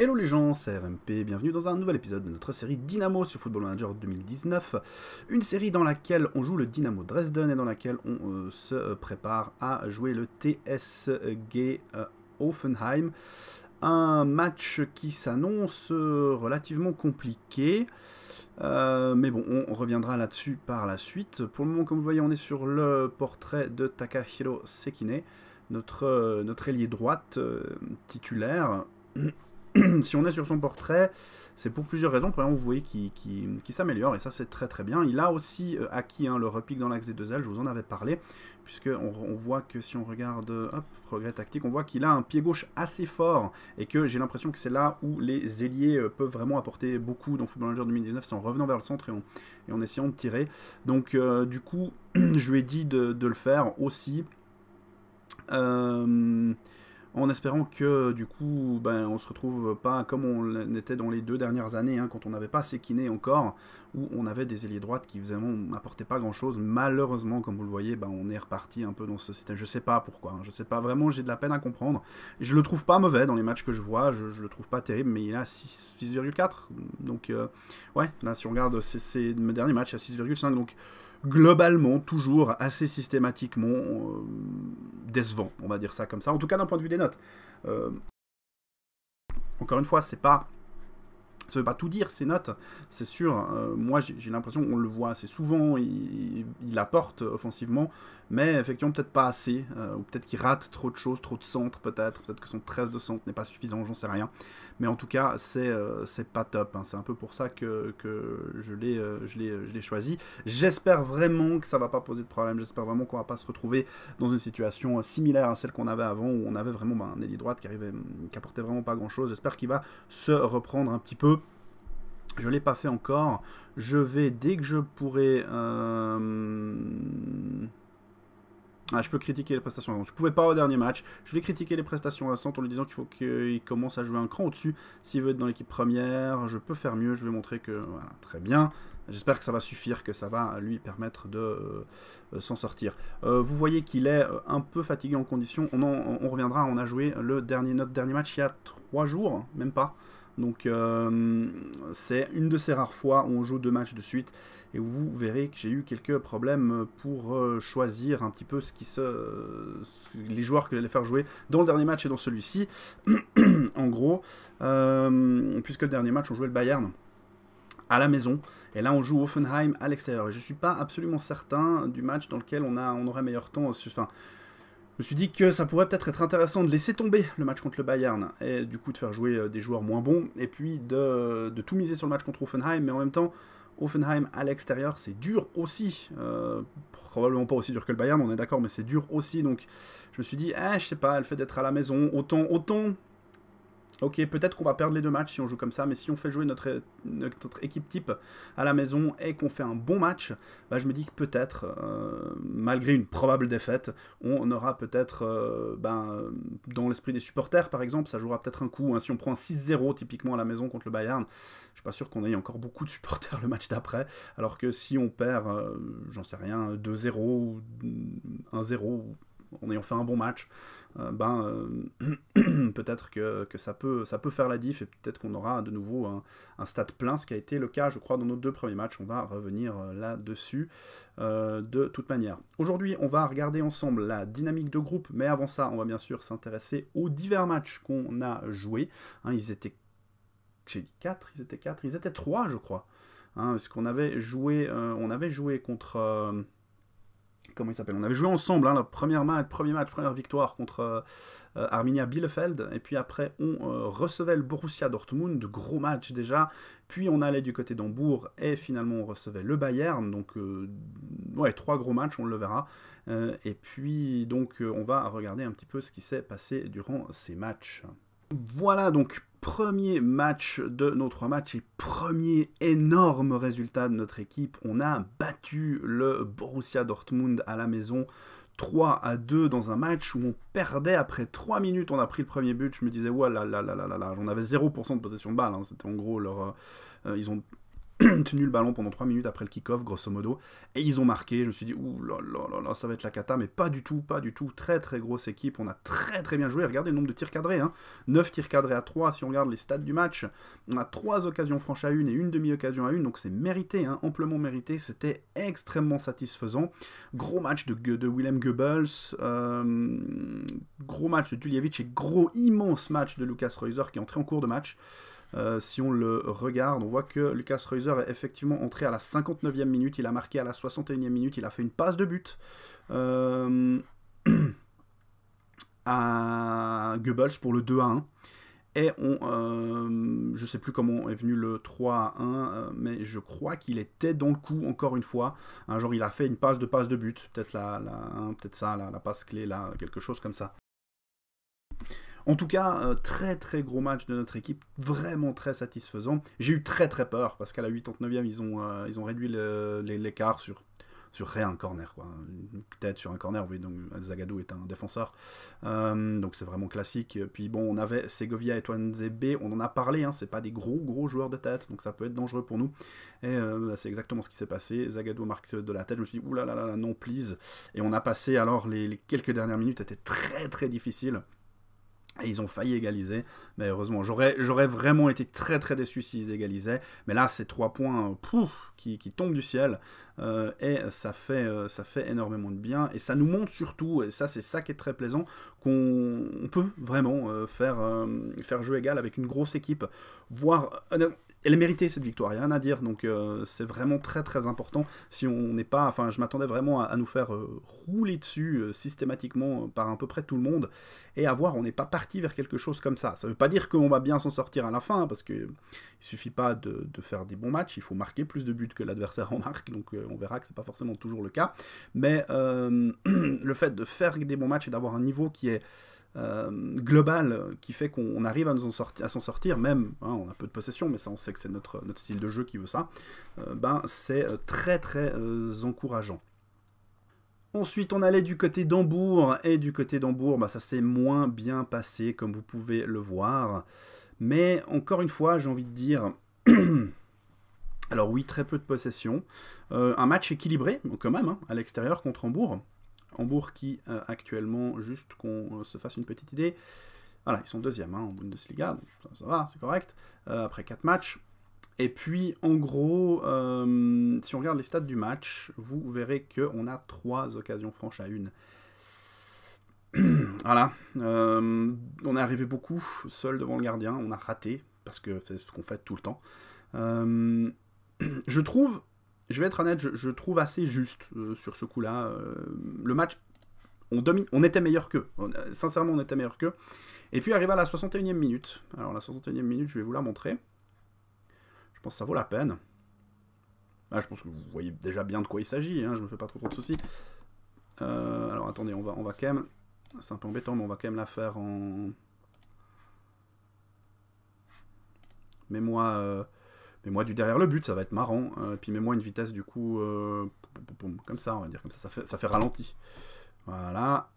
Hello les gens, c'est RMP, bienvenue dans un nouvel épisode de notre série Dynamo sur Football Manager 2019. Une série dans laquelle on joue le Dynamo Dresden et dans laquelle on euh, se prépare à jouer le TSG euh, Offenheim. Un match qui s'annonce euh, relativement compliqué. mais bon, on reviendra là-dessus par la suite. Pour le moment, comme vous voyez, on est sur le portrait de Takahiro Sekine, notre, notre ailier droite titulaire. si on est sur son portrait, c'est pour plusieurs raisons. Premièrement, vous voyez qu'il s'améliore et ça c'est très très bien. Il a aussi euh, acquis hein, le repique dans l'axe des deux ailes, je vous en avais parlé, puisque on, voit que si on regarde, hop, progrès tactique, on voit qu'il a un pied gauche assez fort et que j'ai l'impression que c'est là où les ailiers euh, peuvent vraiment apporter beaucoup dans Football Manager 2019, c'est en revenant vers le centre et en, essayant de tirer. Donc euh, du coup, je lui ai dit de, de le faire aussi. Euh, en espérant que du coup ben, on se retrouve pas comme on était dans les deux dernières années, hein, quand on n'avait pas Séquiné encore, où on avait des ailiers droites qui vraiment n'apportaient pas grand chose. Malheureusement, comme vous le voyez, ben, on est reparti un peu dans ce système. Je sais pas pourquoi, hein. je sais pas vraiment, j'ai de la peine à comprendre. Je le trouve pas mauvais dans les matchs que je vois, je, le trouve pas terrible, mais il a 6,4. donc euh, ouais, là si on regarde, c'est mes derniers matchs à 6,5. Donc globalement toujours assez systématiquement euh, décevant, on va dire ça comme ça, en tout cas d'un point de vue des notes. Euh, encore une fois, c'est pas ça veut pas tout dire, ces notes, c'est sûr. Euh, moi, j'ai l'impression qu'on le voit assez souvent, il, apporte offensivement, mais effectivement, peut-être pas assez, euh, ou peut-être qu'il rate trop de choses, trop de centres, peut-être, peut-être que son 13 de centre n'est pas suffisant, j'en sais rien. Mais en tout cas, c'est euh, pas top. Hein. C'est un peu pour ça que, que je l'ai choisi. J'espère vraiment que ça va pas poser de problème, j'espère vraiment qu'on va pas se retrouver dans une situation similaire à celle qu'on avait avant, où on avait vraiment bah, un ailier droite qui, arrivait, qui apportait vraiment pas grand-chose. J'espère qu'il va se reprendre un petit peu. Je ne l'ai pas fait encore. Je vais, dès que je pourrai... Euh, ah, je peux critiquer les prestations. Donc, je pouvais pas au dernier match. Je vais critiquer les prestations récentes en lui disant qu'il faut qu'il commence à jouer un cran au-dessus. S'il veut être dans l'équipe première, je peux faire mieux. Je vais montrer que... Voilà, très bien. J'espère que ça va suffire, que ça va lui permettre de euh, s'en sortir. Euh, vous voyez qu'il est un peu fatigué en condition. On, on reviendra, on a joué le dernier, notre dernier match il y a 3 jours, hein, même pas. Donc euh, c'est une de ces rares fois où on joue deux matchs de suite et vous verrez que j'ai eu quelques problèmes pour euh, choisir un petit peu ce qui se, les joueurs que j'allais faire jouer dans le dernier match et dans celui-ci. en gros, euh, puisque le dernier match on jouait le Bayern à la maison. Et là, on joue Offenheim à l'extérieur. et Je ne suis pas absolument certain du match dans lequel on, a, on aurait meilleur temps. Enfin, je me suis dit que ça pourrait peut-être être intéressant de laisser tomber le match contre le Bayern, et du coup de faire jouer euh, des joueurs moins bons, et puis de, tout miser sur le match contre Offenheim, mais en même temps, Offenheim à l'extérieur, c'est dur aussi. Euh, probablement pas aussi dur que le Bayern, on est d'accord, mais c'est dur aussi. Donc je me suis dit, eh, je sais pas, le fait d'être à la maison, autant, autant Ok, peut-être qu'on va perdre les deux matchs si on joue comme ça, mais si on fait jouer notre, équipe type à la maison et qu'on fait un bon match, bah, je me dis que peut-être, euh, malgré une probable défaite, on aura peut-être, euh, ben, dans l'esprit des supporters par exemple, ça jouera peut-être un coup. Hein. Si on prend un 6-0 typiquement à la maison contre le Bayern, je suis pas sûr qu'on ait encore beaucoup de supporters le match d'après, alors que si on perd, euh, j'en sais rien, 2-0 ou 1-0 en ayant fait un bon match, euh, ben, euh, peut-être que, ça, peut, ça peut faire la diff et peut-être qu'on aura de nouveau un, stade plein, ce qui a été le cas, je crois, dans nos deux premiers matchs. On va revenir euh, là-dessus de toute manière. Aujourd'hui, on va regarder ensemble la dynamique de groupe, mais avant ça, on va bien sûr s'intéresser aux divers matchs qu'on a joués. Hein, ils étaient 4, ils étaient quatre, ils étaient trois, je crois. Hein, parce qu'on avait joué, on avait joué contre comment il s'appelle. On avait joué ensemble, hein, le premier match, premier match, première victoire contre euh, Arminia Bielefeld. Et puis après, on euh, recevait le Borussia Dortmund, de gros match déjà. Puis on allait du côté d'Hambourg et finalement on recevait le Bayern. Donc, euh, ouais, trois gros matchs, on le verra. et puis, donc, on va regarder un petit peu ce qui s'est passé durant ces matchs. Voilà donc premier match de nos trois matchs et premier énorme résultat de notre équipe. On a battu le Borussia Dortmund à la maison 3 à 2 dans un match où on perdait après 3 minutes. On a pris le premier but. Je me disais, ouah là, là, là, là, là, On avait 0% de possession de balle. Hein. C'était en gros leur. Euh, euh, ils ont tenu le ballon pendant 3 minutes après le kick-off, grosso modo, et ils ont marqué. Je me suis dit, ouh là là là, ça va être la cata, mais pas du tout, pas du tout. Très très grosse équipe, on a très très bien joué. Regardez le nombre de tirs cadrés, hein. 9 tirs cadrés à 3, si on regarde les stats du match, on a 3 occasions franches à une et une demi-occasion à une, donc c'est mérité, hein. amplement mérité, c'était extrêmement satisfaisant. Gros match de, de Willem Goebbels, euh, gros match de Duljevic et gros immense match de Lucas Reuser qui est entré en cours de match. Euh, si on le regarde, on voit que Lucas Reuser est effectivement entré à la 59e minute, il a marqué à la 61e minute, il a fait une passe de but. Euh, à Goebbels pour le 2 à 1. Et on, euh, je sais plus comment est venu le 3 à 1, mais je crois qu'il était dans le coup encore une fois. genre, il a fait une passe de passe de but, peut-être la, hein, peut ça, la, la, passe clé, là, quelque chose comme ça. En tout cas, euh, très très gros match de notre équipe, vraiment très satisfaisant. J'ai eu très très peur parce qu'à la 89e, ils ont, euh, ils ont réduit l'écart sur sur rien, un corner, quoi. Peut-être sur un corner, oui, donc Zagadou est un défenseur. Euh, donc c'est vraiment classique. Puis bon, on avait Segovia et Twanzebe, on en a parlé, hein, c'est pas des gros gros joueurs de tête, donc ça peut être dangereux pour nous. Et bah, c'est exactement ce qui s'est passé. Zagadou marque de la tête, je me suis dit, oulala, non, please. Et on a passé, alors, les, les quelques dernières minutes étaient très très difficiles. Et ils ont failli égaliser, mais heureusement, j'aurais vraiment été très très déçu s'ils égalisaient. Mais là, ces trois points euh, qui, qui, tombent du ciel, euh, et ça fait, euh, ça fait énormément de bien. Et ça nous montre surtout, et ça c'est ça qui est très plaisant, qu'on peut vraiment faire, faire jeu égal avec une grosse équipe, Voir elle méritait cette victoire, il n'y a rien à dire. Donc euh, c'est vraiment très très important. Si on n'est pas, enfin, je m'attendais vraiment à, nous faire euh, rouler dessus euh, systématiquement par à peu près tout le monde et à voir, on n'est pas parti vers quelque chose comme ça. Ça ne veut pas dire qu'on va bien s'en sortir à la fin parce que il suffit pas de, faire des bons matchs, il faut marquer plus de buts que l'adversaire en marque. Donc on verra que c'est pas forcément toujours le cas, mais le fait de faire des bons matchs et d'avoir un niveau qui est euh, global qui fait qu'on arrive à s'en sortir, sortir, même, hein, on a peu de possession, mais ça on sait que c'est notre, style de jeu qui veut ça, euh, ben, c'est euh, très très encourageant. Ensuite, on allait du côté d'Hambourg, et du côté d'Hambourg, ben, ça s'est moins bien passé, comme vous pouvez le voir. Mais encore une fois, j'ai envie de dire... Alors oui, très peu de possession. un match équilibré, quand même, hein, à l'extérieur contre Hambourg. Hambourg qui euh, actuellement, juste qu'on euh, se fasse une petite idée, voilà, ils sont deuxième hein, en Bundesliga, ça, va, c'est correct, euh, après quatre matchs. Et puis, en gros, si on regarde les stats du match, vous verrez qu'on a trois occasions franches à une. voilà, on est arrivé beaucoup seul devant le gardien, on a raté, parce que c'est ce qu'on fait tout le temps. je trouve je vais être honnête, je, trouve assez juste euh, sur ce coup-là. Euh, le match, on, domine, on était meilleur qu'eux. Euh, sincèrement, on était meilleur qu'eux. Et puis arrive à la 61e minute. Alors la 61e minute, je vais vous la montrer. Je pense que ça vaut la peine. Ah, je pense que vous voyez déjà bien de quoi il s'agit. Je hein, je me fais pas trop, de soucis. alors attendez, on va, on va quand même... C'est un peu embêtant, mais on va quand même la faire en... Mets-moi mais moi du derrière le but, ça va être marrant. Euh, puis mets-moi une vitesse du coup, euh, comme ça, on va dire, comme ça, ça fait, ça fait ralenti. Voilà.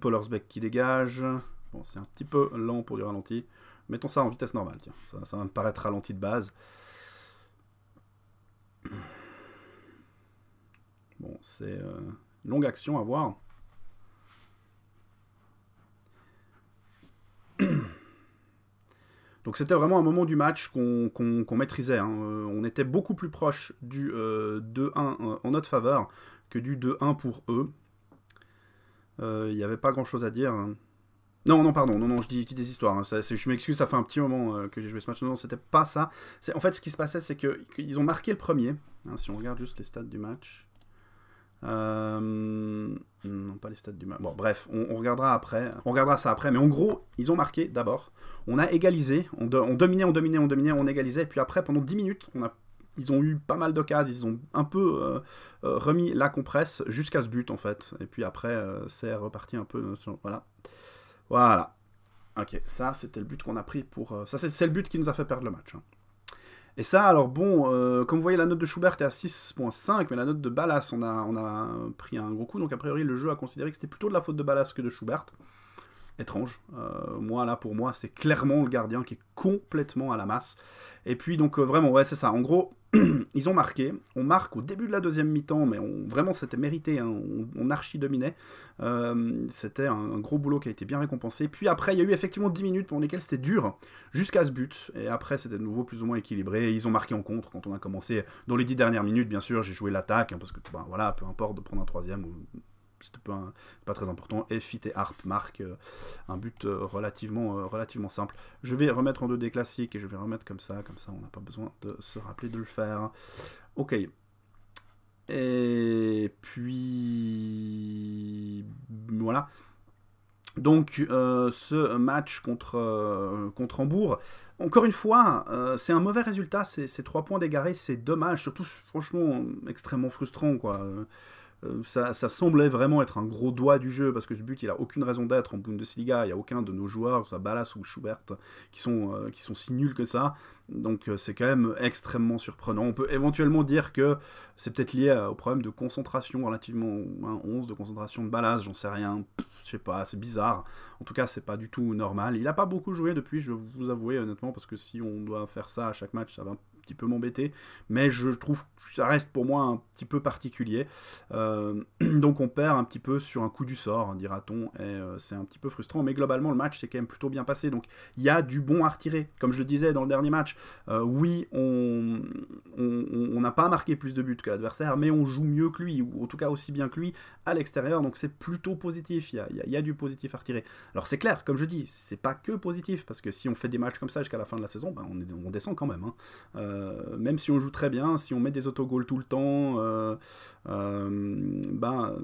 Pollersbeck qui dégage. Bon, c'est un petit peu lent pour du ralenti. Mettons ça en vitesse normale, tiens. Ça, va me paraître ralenti de base. Bon, c'est euh, longue action à voir. Donc c'était vraiment un moment du match qu'on maîtrisait. Hein. Euh, on était beaucoup plus proche du 2-1 euh, euh, en notre faveur que du 2-1 pour eux. Il n'y avait pas grand-chose à dire. Hein. Non, non, pardon, non, non, je dis, des histoires. Hein. je m'excuse, ça fait un petit moment que j'ai joué ce match. Non, non c'était pas ça. En fait, ce qui se passait, c'est qu'ils ont marqué le premier. si on regarde juste les stats du match. Euh... Non, pas les stats du match. Bon, bref, on, regardera après. On regardera ça après. Mais en gros, ils ont marqué d'abord. On a égalisé. On, dominait, on dominait, on dominait, on égalisait. Et puis après, pendant 10 minutes, on a... ils ont eu pas mal d'occasions. Ils ont un peu euh, euh, remis la compresse jusqu'à ce but, en fait. Et puis après, euh, c'est reparti un peu. Voilà. Voilà. Ok, ça, c'était le but qu'on a pris pour. Ça, c'est le but qui nous a fait perdre le match. Hein. Et ça, alors bon, euh, comme vous voyez, la note de Schubert est à 6.5, mais la note de Ballas, on a, on a pris un gros coup. Donc a priori, le jeu a considéré que c'était plutôt de la faute de Ballas que de Schubert. Étrange. Euh, moi, là, pour moi, c'est clairement le gardien qui est complètement à la masse. Et puis, donc, euh, vraiment, ouais, c'est ça. En gros, ils ont marqué. On marque au début de la deuxième mi-temps, mais on, vraiment c'était mérité. Hein. on, archi-dominait. Euh, c'était un, gros boulot qui a été bien récompensé. Puis après, il y a eu effectivement 10 minutes pendant lesquelles c'était dur, jusqu'à ce but. Et après, c'était de nouveau plus ou moins équilibré. ils ont marqué en contre quand on a commencé. Dans les 10 dernières minutes, bien sûr, j'ai joué l'attaque, hein, parce que bah, voilà, peu importe de prendre un troisième ou c'était pas, très important. Et fit et harp marque euh, un but euh, relativement, euh, relativement simple. Je vais remettre en 2D classique et je vais remettre comme ça, comme ça on n'a pas besoin de se rappeler de le faire. Ok. Et puis voilà. Donc ce match contre, contre Hambourg, encore une fois, c'est un mauvais résultat, ces 3 points dégarés c'est dommage, surtout franchement extrêmement frustrant quoi. Euh, ça, semblait vraiment être un gros doigt du jeu, parce que ce but, il a aucune raison d'être en Bundesliga. Il n'y a aucun de nos joueurs, que ce soit Ballas ou Schubert, qui sont, euh, qui sont si nuls que ça. Donc euh, c'est quand même extrêmement surprenant. On peut éventuellement dire que c'est peut-être lié au problème de concentration relativement, 11 de concentration de Ballas, j'en sais rien, je sais pas, c'est bizarre. En tout cas, c'est pas du tout normal. Il n'a pas beaucoup joué depuis, je vais vous avouer honnêtement, parce que si on doit faire ça à chaque match, ça va petit peu m'embêter, mais je trouve ça reste pour moi un petit peu particulier. Euh, donc on perd un petit peu sur un coup du sort, hein, dira-t-on, et euh, c'est un petit peu frustrant, mais globalement le match s'est quand même plutôt bien passé, donc il y a du bon à retirer. Comme je disais dans le dernier match, euh, oui, on n'a pas marqué plus de buts que l'adversaire, mais on joue mieux que lui, ou en tout cas aussi bien que lui, à l'extérieur, donc c'est plutôt positif, il y a, du positif à retirer. Alors c'est clair, comme je dis, c'est pas que positif, parce que si on fait des matchs comme ça jusqu'à la fin de la saison, ben, on, on descend quand même. Hein. Euh, même si on joue très bien, si on met des autogols tout le temps, on euh, ne euh, ben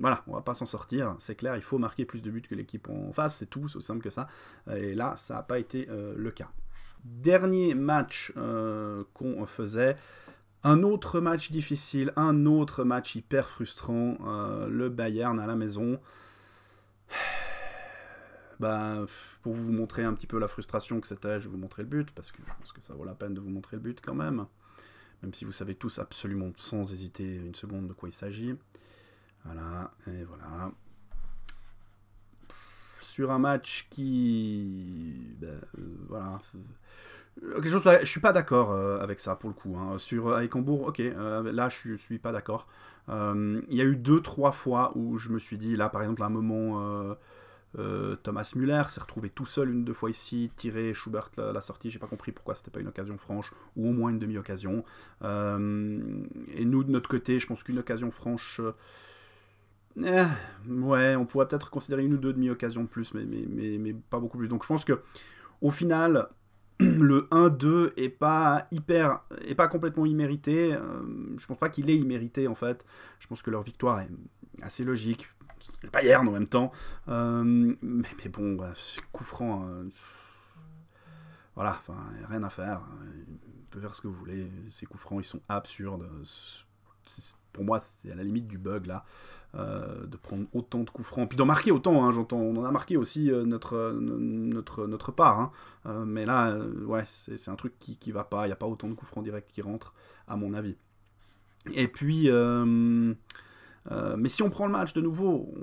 voilà, on va pas s'en sortir. C'est clair, il faut marquer plus de buts que l'équipe en face, c'est tout, c'est aussi simple que ça. Et là, ça n'a pas été le cas. Dernier match qu'on faisait. Un autre match difficile, un autre match hyper frustrant, le Bayern à la maison. Bah, pour vous montrer un petit peu la frustration que c'était, je vais vous montrer le but, parce que je pense que ça vaut la peine de vous montrer le but quand même. Même si vous savez tous absolument sans hésiter une seconde de quoi il s'agit. Voilà, et voilà. Sur un match qui... Ben, euh, voilà. Quelque chose, je suis pas d'accord euh, avec ça pour le coup. Hein. Sur euh, Aïkambourg, ok, là je suis pas d'accord. Il y a eu deux trois fois où je me suis dit là par exemple à un moment euh, Thomas Muller s'est retrouvé tout seul une deux fois ici, tiré Schubert la, sortie, j'ai pas compris pourquoi c'était pas une occasion franche, ou au moins une demi-occasion. Euh, et nous, de notre côté, je pense qu'une occasion franche... Euh, eh, ouais, on pourrait peut-être considérer une ou deux demi-occasions de plus, mais, mais, mais, mais, pas beaucoup plus. Donc je pense que au final, le 1-2 est pas hyper, est pas complètement immérité. je pense pas qu'il est immérité en fait. Je pense que leur victoire est assez logique c'est pas hier en même temps. Euh, mais, bon, bah, coup hein. voilà, enfin, rien à faire. Vous pouvez faire ce que vous voulez. Ces coups francs, ils sont absurdes. Pour moi, c'est à la limite du bug, là, euh, de prendre autant de coups francs. Puis d'en marquer autant, hein, j'entends. On en a marqué aussi euh, notre, notre, notre part. Hein. mais là, ouais, c'est un truc qui, qui va pas. Il n'y a pas autant de coups francs directs qui rentrent, à mon avis. Et puis. Euh, mais si on prend le match de nouveau,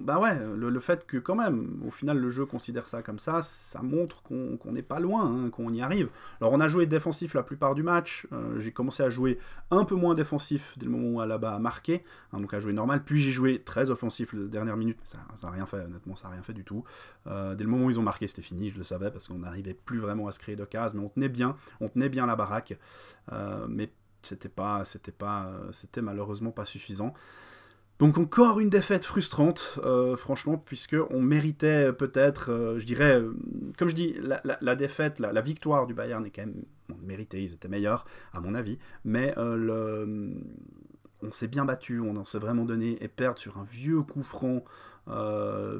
bah ouais, le, fait que quand même, au final, le jeu considère ça comme ça, ça montre qu'on n'est pas loin, hein, qu'on y arrive. Alors on a joué défensif la plupart du match, euh, j'ai commencé à jouer un peu moins défensif dès le moment où Alaba a marqué, hein, donc à jouer normal, puis j'ai joué très offensif la dernière minute, ça n'a rien fait, honnêtement, ça n'a rien fait du tout. Euh, dès le moment où ils ont marqué, c'était fini, je le savais, parce qu'on n'arrivait plus vraiment à se créer de cases, mais on tenait bien, on tenait bien la baraque, mais c'était pas, c'était pas, c'était malheureusement pas suffisant. Donc encore une défaite frustrante, euh, franchement, puisque on méritait peut-être, euh, je dirais, euh, comme je dis, la, défaite, la, victoire du Bayern est quand même méritée, ils étaient meilleurs, à mon avis, mais on s'est bien battu, on en s'est vraiment donné, et perdre sur un vieux coup franc,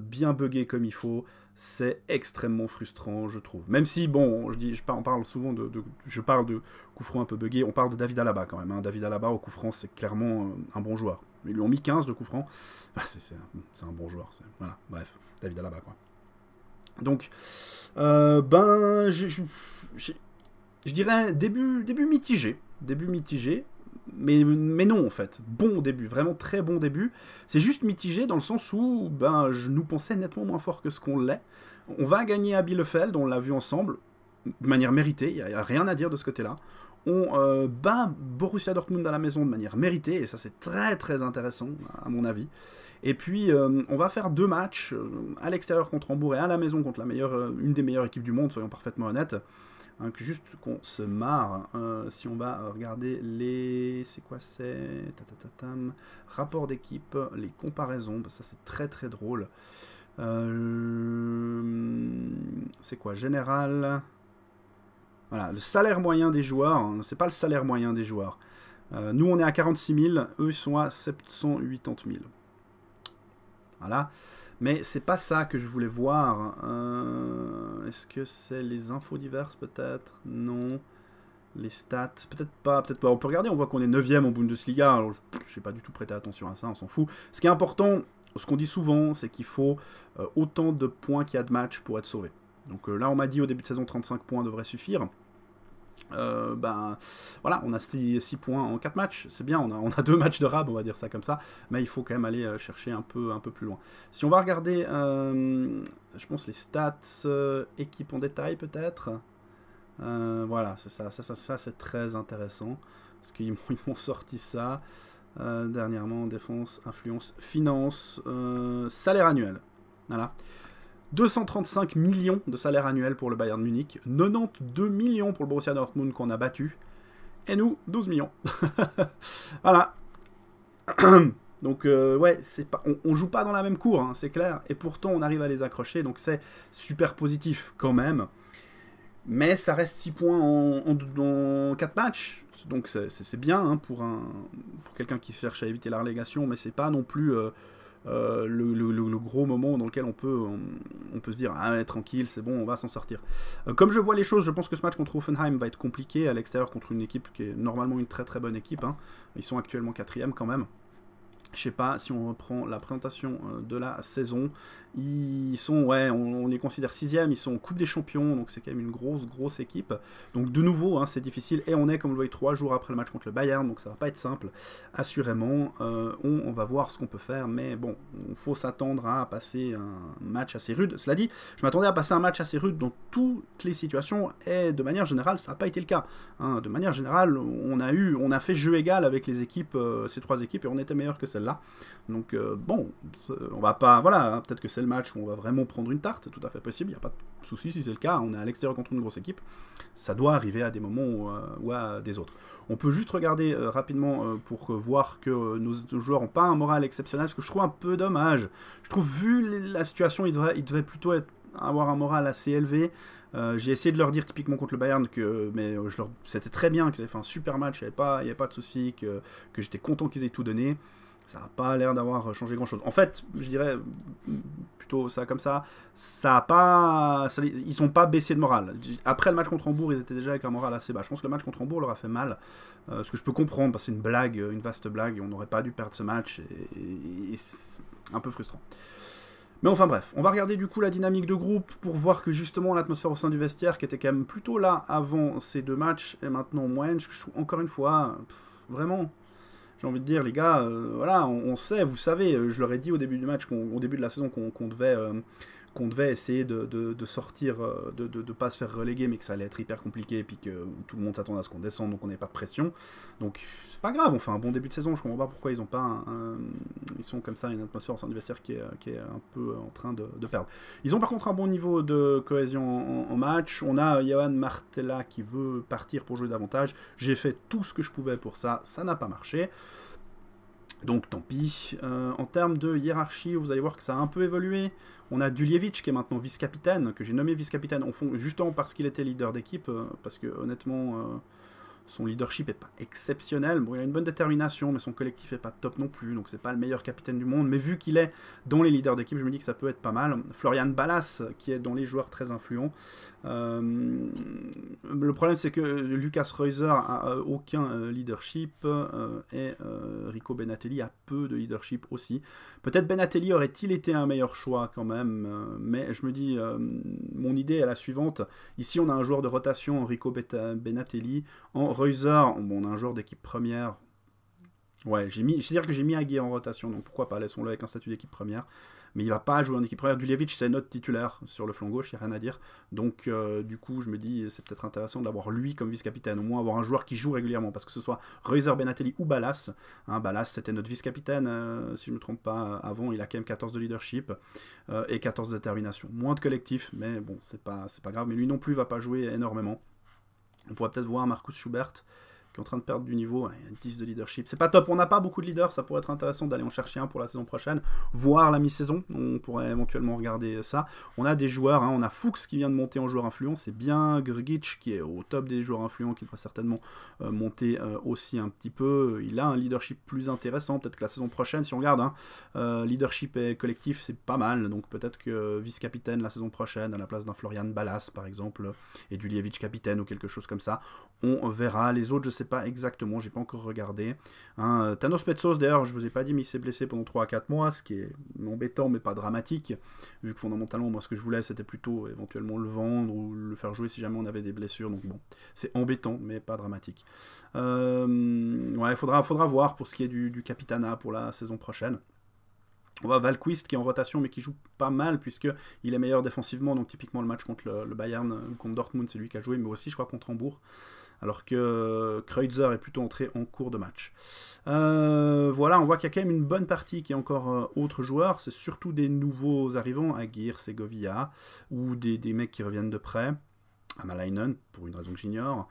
bien buggé comme il faut, c'est extrêmement frustrant, je trouve. Même si, bon, je dis, je parle souvent de, je parle de coup un peu buggé, on parle de David Alaba quand même, hein. David Alaba au coup franc, c'est clairement un bon joueur. Ils lui ont mis 15 de coups francs. Bah, c'est un bon joueur. Voilà, bref, David là-bas quoi. Donc, euh, ben, je, dirais début, début mitigé. Début mitigé. Mais, mais non, en fait. Bon début, vraiment très bon début. C'est juste mitigé dans le sens où ben, je nous pensais nettement moins fort que ce qu'on l'est. On va gagner à Bielefeld, on l'a vu ensemble, de manière méritée, il n'y a rien à dire de ce côté-là. On euh, bat Borussia Dortmund à la maison de manière méritée, et ça c'est très très intéressant à mon avis. Et puis euh, on va faire deux matchs, euh, à l'extérieur contre Hambourg et à la maison contre la meilleure, une des meilleures équipes du monde, soyons parfaitement honnêtes. Hein, juste qu'on se marre. Hein, si on va regarder les... C'est quoi c'est Rapport d'équipe, les comparaisons, bah, ça c'est très très drôle. C'est quoi Général voilà, le salaire moyen des joueurs, hein, c'est pas le salaire moyen des joueurs. Euh, nous, on est à 46 000, eux, ils sont à 780 000. Voilà. Mais c'est pas ça que je voulais voir. Euh, est-ce que c'est les infos diverses, peut-être Non. Les stats Peut-être pas, peut-être pas. On peut regarder, on voit qu'on est 9ème en Bundesliga. Alors, je n'ai pas du tout prêté attention à ça, on s'en fout. Ce qui est important, ce qu'on dit souvent, c'est qu'il faut euh, autant de points qu'il y a de matchs pour être sauvé. Donc euh, là, on m'a dit au début de saison 35 points devrait suffire. ben voilà, on a 6 points en 4 matchs, c'est bien, on a, on deux matchs de rab, on va dire ça comme ça, mais il faut quand même aller euh, chercher un peu, un peu plus loin. Si on va regarder, je pense, les stats équipe en détail peut-être, voilà, c'est ça, ça, ça c'est très intéressant, parce qu'ils m'ont sorti ça dernièrement, défense, influence, finance, salaire annuel, voilà. 235 millions de salaire annuel pour le Bayern Munich, 92 millions pour le Borussia Dortmund qu'on a battu, et nous, 12 millions. voilà. Donc euh, ouais, c'est pas, on, joue pas dans la même cour, hein, c'est clair. Et pourtant, on arrive à les accrocher, donc c'est super positif quand même. Mais ça reste 6 points en, 4 matchs, donc c'est bien hein, pour, un, quelqu'un qui cherche à éviter la relégation, mais c'est pas non plus... Euh, euh, le, gros moment dans lequel on peut, on, peut se dire ah tranquille c'est bon on va s'en sortir. Euh, comme je vois les choses je pense que ce match contre Offenheim va être compliqué à l'extérieur contre une équipe qui est normalement une très très bonne équipe. Hein. Ils sont actuellement quatrième quand même. Je sais pas si on reprend la présentation euh, de la saison. Ils sont, ouais, on, les considère sixième, ils sont en Coupe des Champions, donc c'est quand même une grosse, grosse équipe. Donc de nouveau, hein, c'est difficile. Et on est, comme vous le voyez, trois jours après le match contre le Bayern, donc ça va pas être simple. Assurément, euh, on, va voir ce qu'on peut faire, mais bon, il faut s'attendre à passer un match assez rude. Cela dit, je m'attendais à passer un match assez rude dans toutes les situations, et de manière générale, ça n'a pas été le cas. Hein. De manière générale, on a eu, on a fait jeu égal avec les équipes, euh, ces trois équipes, et on était meilleur que celle-là. Donc euh, bon, on va pas, voilà, hein, peut-être que celle match où on va vraiment prendre une tarte, c'est tout à fait possible, il n'y a pas de souci si c'est le cas, on est à l'extérieur contre une grosse équipe, ça doit arriver à des moments euh, ou à des autres. On peut juste regarder euh, rapidement euh, pour voir que nos, joueurs n'ont pas un moral exceptionnel, ce que je trouve un peu dommage. Je trouve, vu la situation, ils devaient, plutôt avoir un moral assez élevé. J'ai essayé de leur dire typiquement contre le Bayern que mais c'était très bien, qu'ils avaient fait un super match, il n'y avait, pas de souci, que j'étais content qu'ils aient tout donné ça n'a pas l'air d'avoir changé grand-chose. En fait, je dirais plutôt ça comme ça. Ça a pas, ils sont pas baissés de morale. Après le match contre Hambourg, ils étaient déjà avec un moral assez bas. Je pense que le match contre Hambourg leur a fait mal, euh, ce que je peux comprendre parce que c'est une blague, une vaste blague. Et on n'aurait pas dû perdre ce match et, c'est un peu frustrant. Mais enfin bref, on va regarder du coup la dynamique de groupe pour voir que justement l'atmosphère au sein du vestiaire qui était quand même plutôt là avant ces deux matchs est maintenant moyenne. Encore une fois, vraiment, j'ai envie de dire, les gars, euh, voilà, on, sait, vous savez, euh, je leur ai dit au début du match, au début de la saison, qu'on devait, euh, qu'on devait essayer de, sortir, euh, de ne pas se faire reléguer, mais que ça allait être hyper compliqué, et puis que tout le monde s'attendait à ce qu'on descende, donc on n'ait pas de pression. Donc c'est pas grave, on fait un bon début de saison, je comprends pas pourquoi ils ont pas ils sont comme ça, une atmosphère en sein qui est, un peu en train de, perdre. Ils ont par contre un bon niveau de cohésion en, en match, on a Johan Martella qui veut partir pour jouer davantage, j'ai fait tout ce que je pouvais pour ça, ça n'a pas marché. Donc tant pis. Euh, en termes de hiérarchie, vous allez voir que ça a un peu évolué. On a Dulievich qui est maintenant vice-capitaine, que j'ai nommé vice-capitaine justement parce qu'il était leader d'équipe, euh, parce que honnêtement, euh, son leadership n'est pas exceptionnel. Bon, il a une bonne détermination, mais son collectif n'est pas top non plus. Donc, c'est pas le meilleur capitaine du monde. Mais vu qu'il est dans les leaders d'équipe, je me dis que ça peut être pas mal. Florian Ballas, qui est dans les joueurs très influents. Euh, le problème, c'est que Lucas Reuser a euh, aucun euh, leadership. et Rico Benatelli a peu de leadership aussi. Peut-être Benatelli aurait-il été un meilleur choix quand même, euh, mais je me dis, euh, mon idée est la suivante. Ici, on a un joueur de rotation, Enrico Benatelli. En Reuser, bon, on a un joueur d'équipe première. Ouais, j'ai mis, c'est-à-dire que j'ai mis Agui en rotation, donc pourquoi pas, laissons-le avec un statut d'équipe première mais il va pas jouer en équipe première. Duljevic, c'est notre titulaire sur le flanc gauche, il n'y a rien à dire. Donc, euh, du coup, je me dis, c'est peut-être intéressant d'avoir lui comme vice-capitaine, au moins avoir un joueur qui joue régulièrement, parce que ce soit Reuser, Benatelli ou Balas. Ballas hein, Balas, c'était notre vice-capitaine, euh, si je ne me trompe pas, avant, il a quand même 14 de leadership euh, et 14 de détermination. Moins de collectif, mais bon, c'est pas, pas grave. Mais lui non plus va pas jouer énormément. On pourrait peut-être voir Marcus Schubert en train de perdre du niveau, un hein, 10 de leadership. C'est pas top, on n'a pas beaucoup de leaders, ça pourrait être intéressant d'aller en chercher un pour la saison prochaine, voire la mi-saison, on pourrait éventuellement regarder ça. On a des joueurs, hein. on a Fuchs qui vient de monter en joueur influent, c'est bien Grgic qui est au top des joueurs influents, qui devrait certainement euh, monter euh, aussi un petit peu. Il a un leadership plus intéressant, peut-être que la saison prochaine, si on regarde, hein. euh, leadership et collectif, c'est pas mal, donc peut-être que vice-capitaine la saison prochaine, à la place d'un Florian Ballas par exemple, et du Lievich capitaine ou quelque chose comme ça, on verra. Les autres, je sais pas exactement, j'ai pas encore regardé. Hein, euh, Thanos Petsos, d'ailleurs, je vous ai pas dit, mais il s'est blessé pendant 3 à 4 mois, ce qui est embêtant mais pas dramatique, vu que fondamentalement, moi ce que je voulais c'était plutôt éventuellement le vendre ou le faire jouer si jamais on avait des blessures, donc bon, c'est embêtant mais pas dramatique. Euh, ouais, faudra, faudra voir pour ce qui est du, du Capitana pour la saison prochaine. On voit Valquist qui est en rotation mais qui joue pas mal puisqu'il est meilleur défensivement donc typiquement le match contre le, le Bayern contre Dortmund c'est lui qui a joué mais aussi je crois contre Hambourg alors que Kreutzer est plutôt entré en cours de match. Euh, voilà, on voit qu'il y a quand même une bonne partie qui est encore euh, autre joueur, c'est surtout des nouveaux arrivants, Aguirre, Segovia, ou des, des mecs qui reviennent de près, Malainen, pour une raison que j'ignore,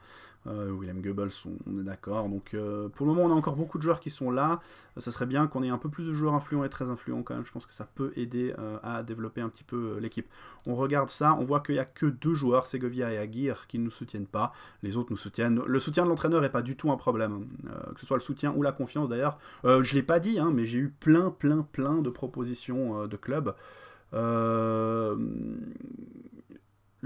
euh, William Goebbels, on, est d'accord. Donc euh, pour le moment, on a encore beaucoup de joueurs qui sont là. Euh, ça serait bien qu'on ait un peu plus de joueurs influents et très influents quand même. Je pense que ça peut aider à développer un petit peu l'équipe. On regarde ça, on voit qu'il n'y a que deux joueurs, Segovia et Aguirre, qui ne nous soutiennent pas. Les autres nous soutiennent. Le soutien de l'entraîneur n'est pas du tout un problème. Hein. que ce soit le soutien ou la confiance d'ailleurs. je ne l'ai pas dit, hein, mais j'ai eu plein, plein, plein de propositions de clubs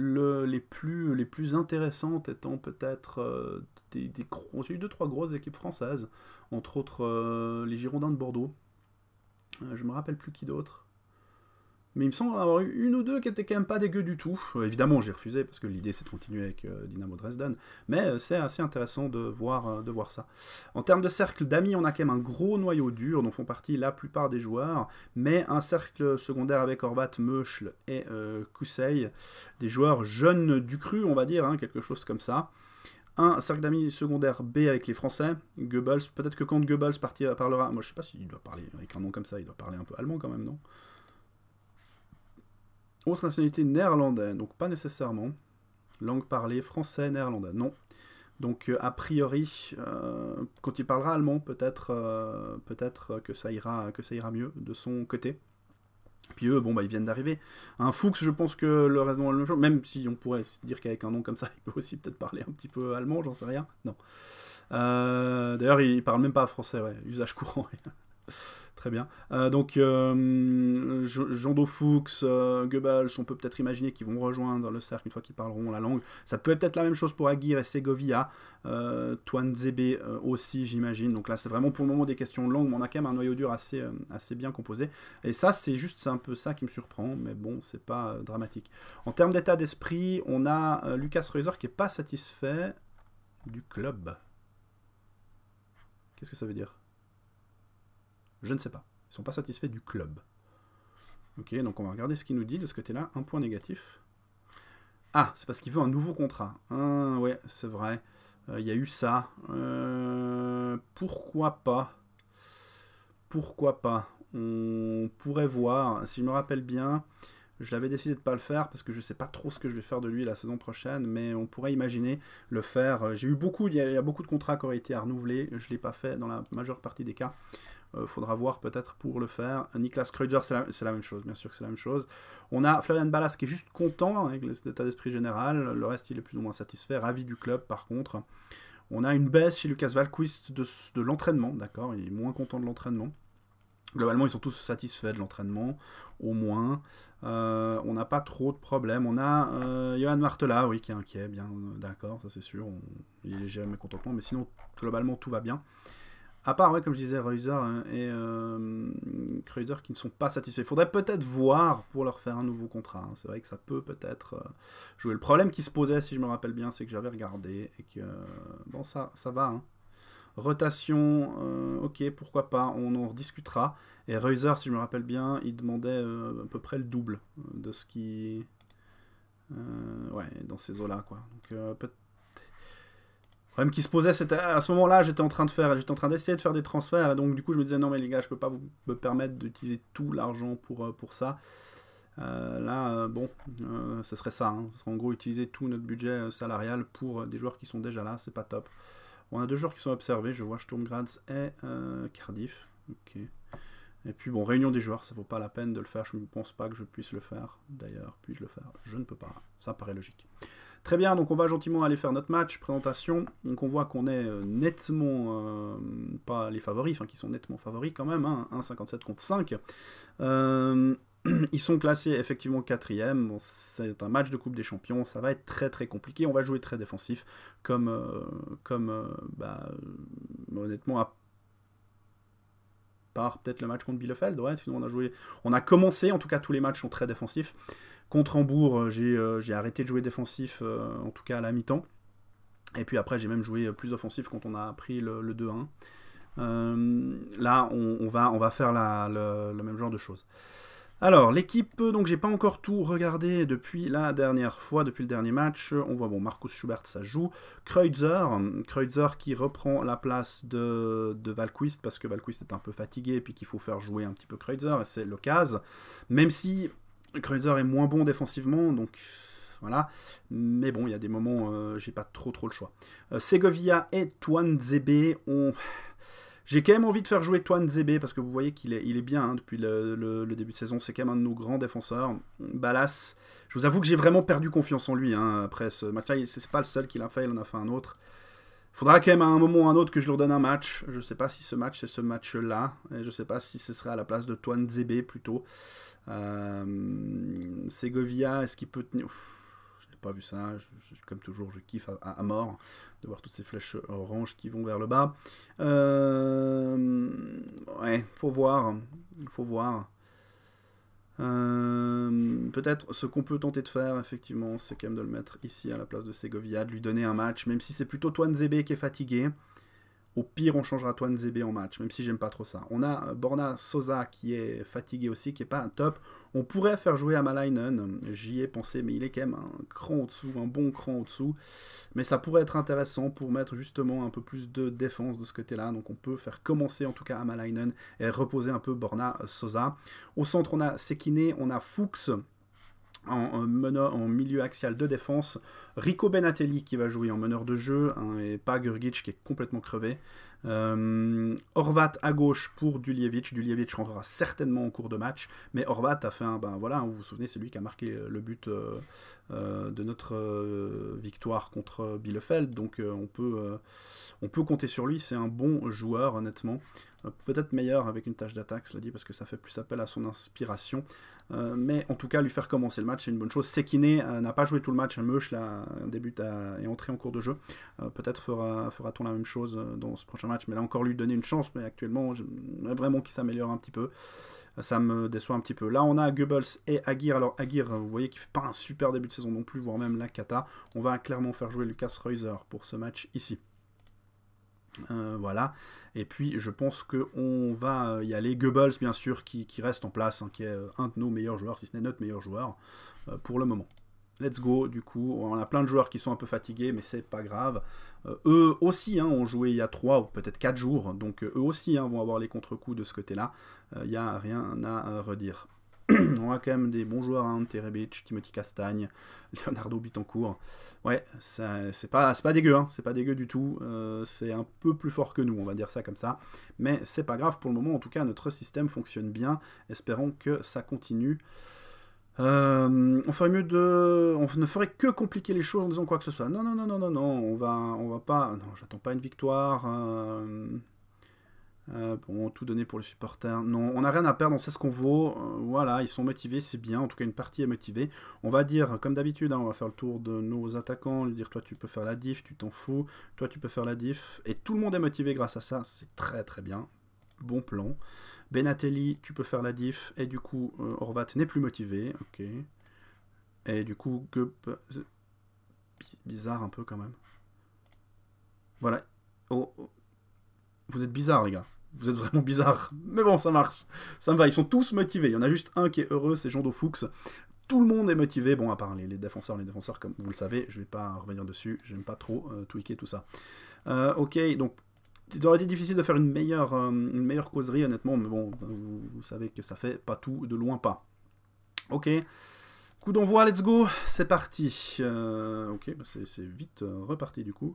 les, plus, les plus intéressantes étant peut-être euh, des, deux trois grosses équipes françaises, entre autres euh, les Girondins de Bordeaux. Euh, je me rappelle plus qui d'autre mais il me semble avoir eu une ou deux qui étaient quand même pas dégueu du tout. Euh, évidemment, j'ai refusé parce que l'idée c'est de continuer avec euh, Dynamo Dresden, mais euh, c'est assez intéressant de voir, de voir ça. En termes de cercle d'amis, on a quand même un gros noyau dur dont font partie la plupart des joueurs, mais un cercle secondaire avec Orvat, Meuchl et Kusei, des joueurs jeunes du cru, on va dire, hein, quelque chose comme ça un cercle d'amis secondaire B avec les Français, Goebbels. Peut-être que quand Goebbels parlera, moi je sais pas s'il doit parler avec un nom comme ça, il doit parler un peu allemand quand même, non autre nationalité néerlandaise, donc pas nécessairement. Langue parlée, français, néerlandais, non. Donc euh, a priori, euh, quand il parlera allemand, peut-être euh, peut-être que ça ira que ça ira mieux de son côté. Puis eux, bon bah ils viennent d'arriver. Un Fuchs, je pense que le reste dans même chose. Même si on pourrait se dire qu'avec un nom comme ça, il peut aussi peut-être parler un petit peu allemand, j'en sais rien. Non. D'ailleurs, il parle même pas français, ouais. Usage courant. Très bien. Euh, donc, euh, Jean Dofoux, euh, Goebbels, on peut peut-être imaginer qu'ils vont rejoindre le cercle une fois qu'ils parleront la langue. Ça peut être peut-être la même chose pour Aguirre et Segovia. Euh, euh aussi, j'imagine. Donc là, c'est vraiment pour le moment des questions de langue, mais on a quand même un noyau dur assez, assez bien composé. Et ça, c'est juste un peu ça qui me surprend, mais bon, c'est pas dramatique. En termes d'état d'esprit, on a Lucas Reuser qui est pas satisfait du club. Qu'est-ce que ça veut dire je ne sais pas. Ils sont pas satisfaits du club. Ok, donc on va regarder ce qu'il nous dit de ce côté-là. Un point négatif. Ah, c'est parce qu'il veut un nouveau contrat. Ah, ouais, c'est vrai. Euh, il y a eu ça. Euh, pourquoi pas Pourquoi pas On pourrait voir. Si je me rappelle bien, je l'avais décidé de ne pas le faire parce que je ne sais pas trop ce que je vais faire de lui la saison prochaine, mais on pourrait imaginer le faire. Euh, j'ai eu beaucoup, il y, a beaucoup de contrats qui auraient été renouvelés. Je ne l'ai pas fait dans la majeure partie des cas. Euh, faudra voir peut-être pour le faire. Niklas Kreuzer c'est la, même chose, bien sûr que c'est la même chose. On a Florian Ballas qui est juste content avec état d'esprit général. Le reste, il est plus ou moins satisfait. Ravi du club, par contre. On a une baisse chez Lucas Valquist de, l'entraînement, d'accord Il est moins content de l'entraînement. Globalement, ils sont tous satisfaits de l'entraînement, au moins. Euh, on n'a pas trop de problèmes. On a euh, Johan Martela, oui, qui est inquiet, bien d'accord, ça c'est sûr. il est jamais contentement, mais sinon, globalement, tout va bien. À part, ouais, comme je disais, Reuser hein, et euh, qui ne sont pas satisfaits. Il faudrait peut-être voir pour leur faire un nouveau contrat. Hein. C'est vrai que ça peut peut-être euh, jouer. Le problème qui se posait, si je me rappelle bien, c'est que j'avais regardé et que... Euh, bon, ça, ça va. Hein. Rotation, euh, ok, pourquoi pas, on en rediscutera. Et Reuser, si je me rappelle bien, il demandait à peu près le double de ce qui... ouais, dans ces eaux-là, quoi. Donc peut-être problème qui se posait, c'était à ce moment-là, j'étais en train de faire, j'étais en train d'essayer de faire des transferts, et donc du coup, je me disais non mais les gars, je peux pas vous me permettre d'utiliser tout l'argent pour euh, pour ça. Euh, là, euh, bon, ce serait ça. Hein. Ce serait en gros utiliser tout notre budget salarial pour des joueurs qui sont déjà là. C'est pas top. on a deux joueurs qui sont observés. Je vois Sturmgrads et Cardiff. Ok. Et puis bon, réunion des joueurs, ça vaut pas la peine de le faire. Je ne pense pas que je puisse le faire. D'ailleurs, puis-je le faire Je ne peux pas. Ça paraît logique. Très bien, donc on va gentiment aller faire notre match, présentation. Donc on voit qu'on est euh, nettement, euh, pas les favoris, enfin qui sont nettement favoris quand même, 1,57 hein. contre 5. Euh, ils sont classés effectivement quatrième. c'est un match de Coupe des Champions, ça va être très très compliqué. On va jouer très défensif, comme, comme bah, honnêtement, à part peut-être le match contre Bielefeld. sinon on a joué, on a commencé. En tout cas, tous les matchs sont très défensifs. Contre Hambourg, euh, euh, j'ai arrêté de jouer défensif, euh, en tout cas à la mi-temps. Et puis après, j'ai même joué plus offensif quand on a pris le, 2-1. là, on, va, on va faire le, même genre de choses. Alors, l'équipe, donc j'ai pas encore tout regardé depuis la dernière fois, depuis le dernier match. On voit, bon, Marcus Schubert, ça joue. Kreutzer, Kreutzer qui reprend la place de, de Valquist, parce que Valquist est un peu fatigué, et puis qu'il faut faire jouer un petit peu Kreutzer, et c'est l'occasion. Même si Kreuzer est moins bon défensivement, donc voilà. Mais bon, il y a des moments, euh, j'ai pas trop trop le choix. Euh, Segovia et Tuan Zebe ont... J'ai quand même envie de faire jouer Tuan Zebe parce que vous voyez qu'il est, il est bien hein, depuis le, début de saison. C'est quand même un de nos grands défenseurs. Balas, je vous avoue que j'ai vraiment perdu confiance en lui hein, après ce match-là. C'est pas le seul qu'il a fait, il en a fait un autre. Faudra quand même à un moment ou à un autre que je leur donne un match. Je ne sais pas si ce match c'est ce match-là. Et je ne sais pas si ce serait à la place de Toine Zébé plutôt. Euh, Segovia, est-ce qu'il peut tenir Je n'ai pas vu ça. Je, comme toujours, je kiffe à, mort de voir toutes ces flèches oranges qui vont vers le bas. Euh, ouais, faut voir. Il Faut voir. Euh, peut-être ce qu'on peut tenter de faire, effectivement, c'est quand même de le mettre ici à la place de Segovia, de lui donner un match, même si c'est plutôt Toine Zébé qui est fatigué. Au pire, on changera Toine Zébé en match, même si j'aime pas trop ça. On a euh, Borna Sosa qui est fatigué aussi, qui est pas un top. On pourrait faire jouer Amalainen, j'y ai pensé, mais il est quand même un cran au-dessous, un bon cran au-dessous. Mais ça pourrait être intéressant pour mettre justement un peu plus de défense de ce côté-là. Donc on peut faire commencer en tout cas Amalainen et reposer un peu Borna Sosa. Au centre, on a Sekine, on a Fuchs en, milieu axial de défense, Rico Benatelli qui va jouer en meneur de jeu, hein, et pas Gurgic qui est complètement crevé. Euh, Horvat à gauche pour Duljevic. Duljevic rentrera certainement en cours de match, mais Horvat a fait un. Ben voilà, hein, vous vous souvenez, c'est lui qui a marqué le but euh, euh, de notre euh, victoire contre Bielefeld. Donc on, peut, on peut compter sur lui. C'est un bon joueur, honnêtement peut-être meilleur avec une tâche d'attaque, cela dit, parce que ça fait plus appel à son inspiration. Euh, mais en tout cas, lui faire commencer le match, c'est une bonne chose. Sekine euh, n'a pas joué tout le match. un euh, là, débute à, et entrée en cours de jeu. peut-être fera, t on la même chose dans ce prochain match. Mais là encore, lui donner une chance. Mais actuellement, vraiment qu'il s'améliore un petit peu. Ça me déçoit un petit peu. Là, on a Goebbels et Aguirre. Alors, Aguirre, vous voyez qu'il fait pas un super début de saison non plus, voire même la kata, On va clairement faire jouer Lucas Reuser pour ce match ici. Euh, voilà. Et puis, je pense qu'on va euh, y aller. Goebbels, bien sûr, qui, reste en place, hein, qui est euh, un de nos meilleurs joueurs, si ce n'est notre meilleur joueur, pour le moment. Let's go, du coup. On a plein de joueurs qui sont un peu fatigués, mais c'est pas grave. eux aussi hein, ont joué il y a 3 ou peut-être 4 jours, donc eux aussi hein, vont avoir les contre-coups de ce côté-là. Il n'y a rien à redire on a quand même des bons joueurs, hein, Terebic, Timothy Castagne, Leonardo Bitancourt. Ouais, c'est pas, pas dégueu, hein, c'est pas dégueu du tout. Euh, c'est un peu plus fort que nous, on va dire ça comme ça. Mais c'est pas grave pour le moment, en tout cas, notre système fonctionne bien. Espérons que ça continue. Euh, on ferait mieux de, on ne ferait que compliquer les choses en disant quoi que ce soit. Non, non, non, non, non, non. On va, on va pas. Non, j'attends pas une victoire. Euh... Euh, bon, tout donner pour les supporters. Non, on n'a rien à perdre, on sait ce qu'on vaut. Euh, voilà, ils sont motivés, c'est bien. En tout cas, une partie est motivée. On va dire, comme d'habitude, hein, on va faire le tour de nos attaquants, lui dire toi tu peux faire la diff, tu t'en fous. Toi tu peux faire la diff. Et tout le monde est motivé grâce à ça. C'est très très bien. Bon plan. Benatelli, tu peux faire la diff. Et du coup, euh, Horvat n'est plus motivé. Ok. Et du coup, Gup... Bizarre un peu quand même. Voilà. oh. oh. Vous êtes bizarre, les gars vous êtes vraiment bizarre. Mais bon, ça marche. Ça me va. Ils sont tous motivés. Il y en a juste un qui est heureux, c'est Jean Fuchs. Tout le monde est motivé. Bon, à part les, défenseurs, les défenseurs, comme vous le savez, je ne vais pas revenir dessus. J'aime pas trop euh, tweaker tout ça. Euh, ok, donc il aurait été difficile de faire une meilleure, euh, meilleure causerie, honnêtement, mais bon, vous, savez que ça fait pas tout, de loin pas. Ok, coup d'envoi, let's go, c'est parti. ok, bah, c'est vite reparti du coup.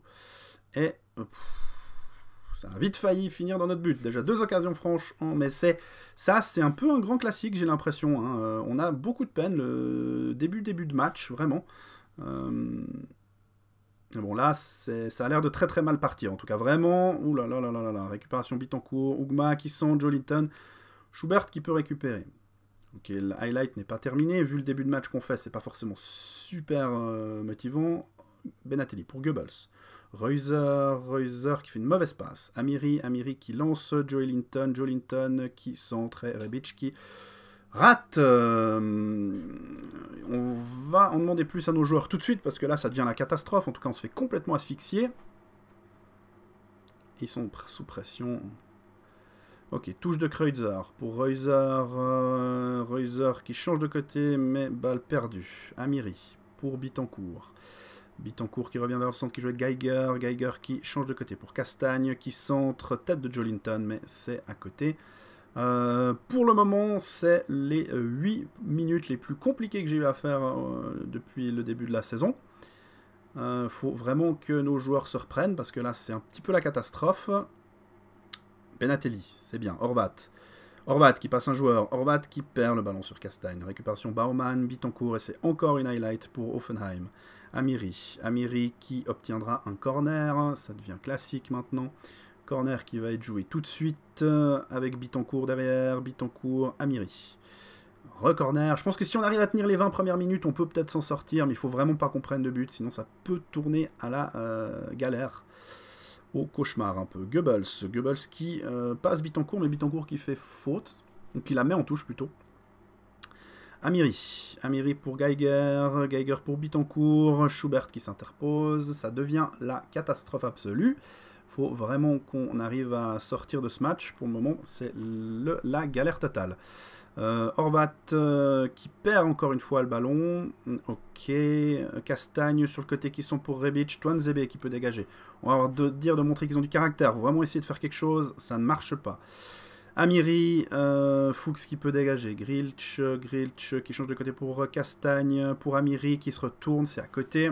Et ça a vite failli finir dans notre but. Déjà deux occasions franches en Messé. Ça, c'est un peu un grand classique, j'ai l'impression. Hein. Euh, on a beaucoup de peine le début, début de match, vraiment. Euh, bon, là, ça a l'air de très très mal partir. En tout cas, vraiment. Ouh là là là là là. Récupération cours. Ougma qui sent, Jolinton, Schubert qui peut récupérer. Ok, le highlight n'est pas terminé. Vu le début de match qu'on fait, c'est pas forcément super euh, motivant. Benatelli pour Goebbels. Reuser, Reuser qui fait une mauvaise passe. Amiri, Amiri qui lance Joe Linton, Joe Linton qui centre et Rebic qui rate. Euh, on va en demander plus à nos joueurs tout de suite parce que là ça devient la catastrophe. En tout cas on se fait complètement asphyxier. Ils sont sous pression. Ok, touche de Kreuzer pour Reuser, euh, Reuser qui change de côté mais balle perdue. Amiri pour Bitancourt. Bitancourt qui revient vers le centre, qui joue Geiger. Geiger qui change de côté pour Castagne, qui centre, tête de Jolinton, mais c'est à côté. Euh, pour le moment, c'est les 8 euh, minutes les plus compliquées que j'ai eu à faire euh, depuis le début de la saison. Il faut vraiment que nos joueurs se reprennent parce que là, c'est un petit peu la catastrophe. Benatelli, c'est bien. Horvat. Horvat qui passe un joueur. Horvat qui perd le ballon sur Castagne. Récupération Baumann, Bitancourt et c'est encore une highlight pour Offenheim. Amiri. Amiri qui obtiendra un corner, ça devient classique maintenant. Corner qui va être joué tout de suite euh, avec Bitoncourt derrière, Bitoncourt, Amiri. Recorner. Je pense que si on arrive à tenir les 20 premières minutes, on peut peut-être s'en sortir, mais il faut vraiment pas qu'on prenne de but, sinon ça peut tourner à la euh, galère, au cauchemar un peu. Goebbels, Goebbels qui euh, passe Bitancourt, mais Bitancourt qui fait faute, donc qui la met en touche plutôt. Amiri. Amiri pour Geiger, Geiger pour Bitancourt, Schubert qui s'interpose. Ça devient la catastrophe absolue. Faut vraiment qu'on arrive à sortir de ce match. Pour le moment, c'est la galère totale. Euh, euh, qui perd encore une fois le ballon. Mm, ok. Castagne sur le côté qui sont pour Rebic. Zebe qui peut dégager. On va avoir de dire de montrer qu'ils ont du caractère. Vraiment essayer de faire quelque chose. Ça ne marche pas. Amiri, euh, Fuchs qui peut dégager. Grilch, Grilch qui change de côté pour Castagne. Pour Amiri qui se retourne, c'est à côté.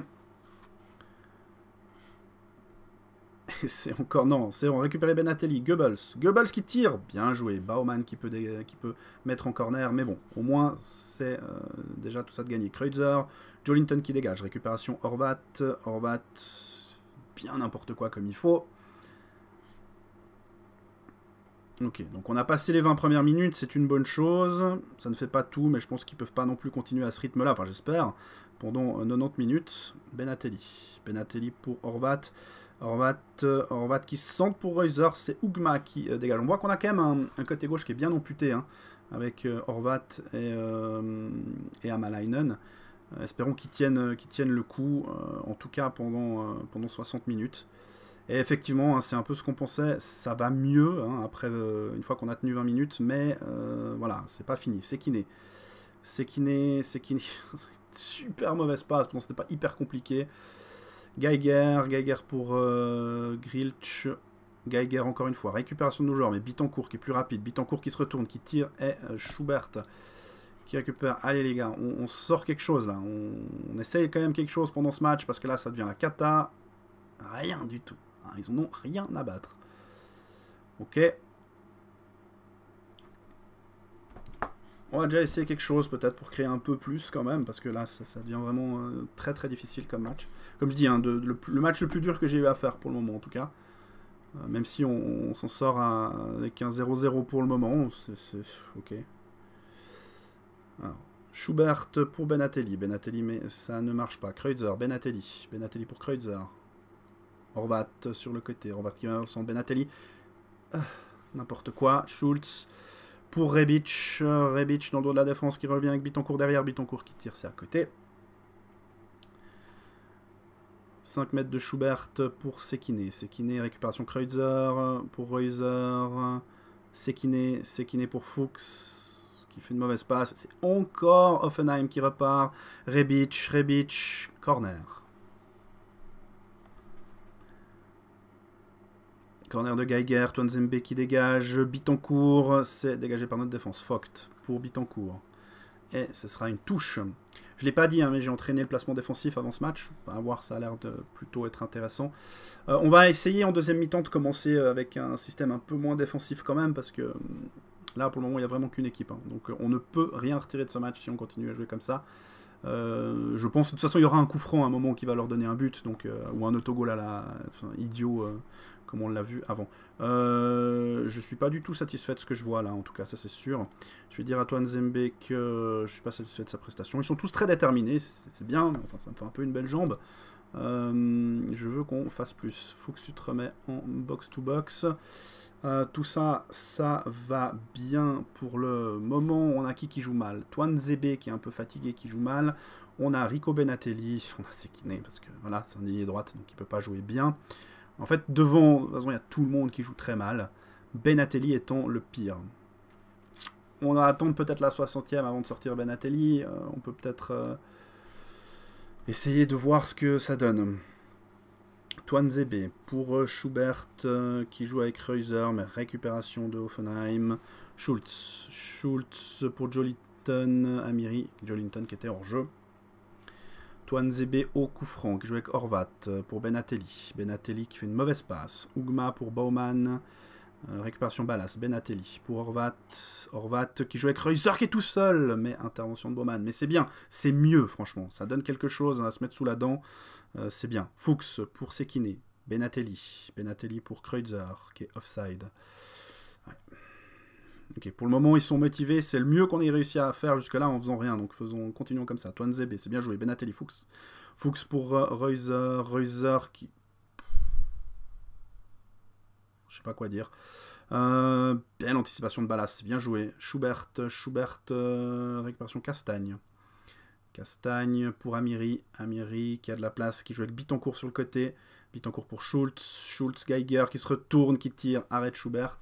c'est encore... Non, c'est on récupérer Benatelli. Goebbels. Goebbels qui tire. Bien joué. Baumann qui peut, qui peut mettre en corner. Mais bon, au moins, c'est euh, déjà tout ça de gagner, Kreutzer. Jolinton qui dégage. Récupération Horvat. Horvat, bien n'importe quoi comme il faut. Ok, donc on a passé les 20 premières minutes, c'est une bonne chose. Ça ne fait pas tout, mais je pense qu'ils peuvent pas non plus continuer à ce rythme-là, enfin j'espère, pendant 90 euh, minutes. Benatelli. Benatelli pour Horvat. Horvat, euh, Horvat qui se centre pour Reuser, c'est Ougma qui euh, dégage. On voit qu'on a quand même un, côté gauche qui est bien amputé, hein, avec Horvat et, Amalainen. Espérons qu'ils tiennent, tiennent le coup, en tout cas pendant, pendant 60 minutes. Et effectivement, hein, c'est un peu ce qu'on pensait, ça va mieux hein, après euh, une fois qu'on a tenu 20 minutes, mais euh, voilà, c'est pas fini, c'est kiné. C'est kiné, c'est kiné. Super mauvaise passe, c'était pas hyper compliqué. Geiger, Geiger pour euh, Grilch, Geiger encore une fois. Récupération de nos joueurs, mais Bitancourt qui est plus rapide, Bitancourt qui se retourne, qui tire, et Schubert qui récupère. Allez les gars, on, sort quelque chose là, on, on essaye quand même quelque chose pendant ce match, parce que là ça devient la cata. Rien du tout. Hein, ils en ont rien à battre. Ok. On va déjà essayer quelque chose peut-être pour créer un peu plus quand même, parce que là ça, devient vraiment euh, très très difficile comme match. Comme je dis, hein, le, match le plus dur que j'ai eu à faire pour le moment en tout cas. Euh, même si on, s'en sort avec un 0-0 pour le moment, c'est ok. Schubert pour Benatelli. Benatelli, mais ça ne marche pas. Kreutzer, Benatelli. Benatelli pour Kreutzer. Horvat sur le côté. Horvat qui va son Benatelli. Ah, n'importe quoi. Schultz pour Rebic. Euh, Rebic dans le dos de la défense qui revient avec Bitoncourt derrière. Bitoncourt qui tire, c'est à côté. 5 mètres de Schubert pour Sekine. Sekine, récupération Kreuzer pour Reuser. Sekine, Sekine pour Fuchs qui fait une mauvaise passe. C'est encore Offenheim qui repart. Rebic, Rebic, corner. Corner de Geiger, Zembe qui dégage, Bitancourt, c'est dégagé par notre défense. Focht pour Bitancourt. Et ce sera une touche. Je ne l'ai pas dit, hein, mais j'ai entraîné le placement défensif avant ce match. On voir, ça a l'air de plutôt être intéressant. Euh, on va essayer en deuxième mi-temps de commencer euh, avec un système un peu moins défensif quand même, parce que euh, là, pour le moment, il n'y a vraiment qu'une équipe. Hein. Donc on ne peut rien retirer de ce match si on continue à jouer comme ça. je pense, de toute façon, il y aura un coup franc à un moment qui va leur donner un but, donc, ou un autogol à la enfin, idiot comme on l'a vu avant. Euh, je suis pas du tout satisfait de ce que je vois là, en tout cas, ça c'est sûr. Je vais dire à Toine Zembe que je suis pas satisfait de sa prestation. Ils sont tous très déterminés, c'est bien, enfin ça me fait un peu une belle jambe. Euh, je veux qu'on fasse plus. Faut que tu te remets en box-to-box. Euh, tout ça, ça va bien pour le moment. On a qui qui joue mal Toine Zembe qui est un peu fatigué, qui joue mal. On a Rico Benatelli, on a Sekine parce que voilà, c'est un ligne droite donc il peut pas jouer bien. En fait, devant, il y a tout le monde qui joue très mal. Benatelli étant le pire. On va attendre peut-être la 60e avant de sortir Benatelli. Euh, on peut peut-être euh, essayer de voir ce que ça donne. Toine Zebe pour euh, Schubert qui joue avec Reuser, mais récupération de Hoffenheim. Schultz. Schultz pour Jolinton, Amiri, Jolinton qui était hors jeu. Antoine au coup franc qui joue avec Horvat euh, pour Benatelli. Benatelli qui fait une mauvaise passe. Ougma pour Bauman. Euh, récupération Balas, Benatelli pour Horvat. Horvat qui joue avec Kreuzer qui est tout seul, mais intervention de Bauman. Mais c'est bien, c'est mieux franchement. Ça donne quelque chose hein, à se mettre sous la dent. Euh, c'est bien. Fuchs pour Sekine. Benatelli. Benatelli pour Kreuzer, qui est offside. Ouais pour le moment, ils sont motivés. C'est le mieux qu'on ait réussi à faire jusque-là en faisant rien. Donc faisons, continuons comme ça. Toine Zeb, c'est bien joué. Benatelli, Fuchs. Fuchs pour euh, Reuser. Reuser qui... Je sais pas quoi dire. Euh, belle anticipation de Ballas, bien joué. Schubert, Schubert, euh, récupération Castagne. Castagne pour Amiri. Amiri qui a de la place, qui joue avec Bittencourt sur le côté. Bittencourt pour Schultz. Schultz, Geiger qui se retourne, qui tire. Arrête Schubert.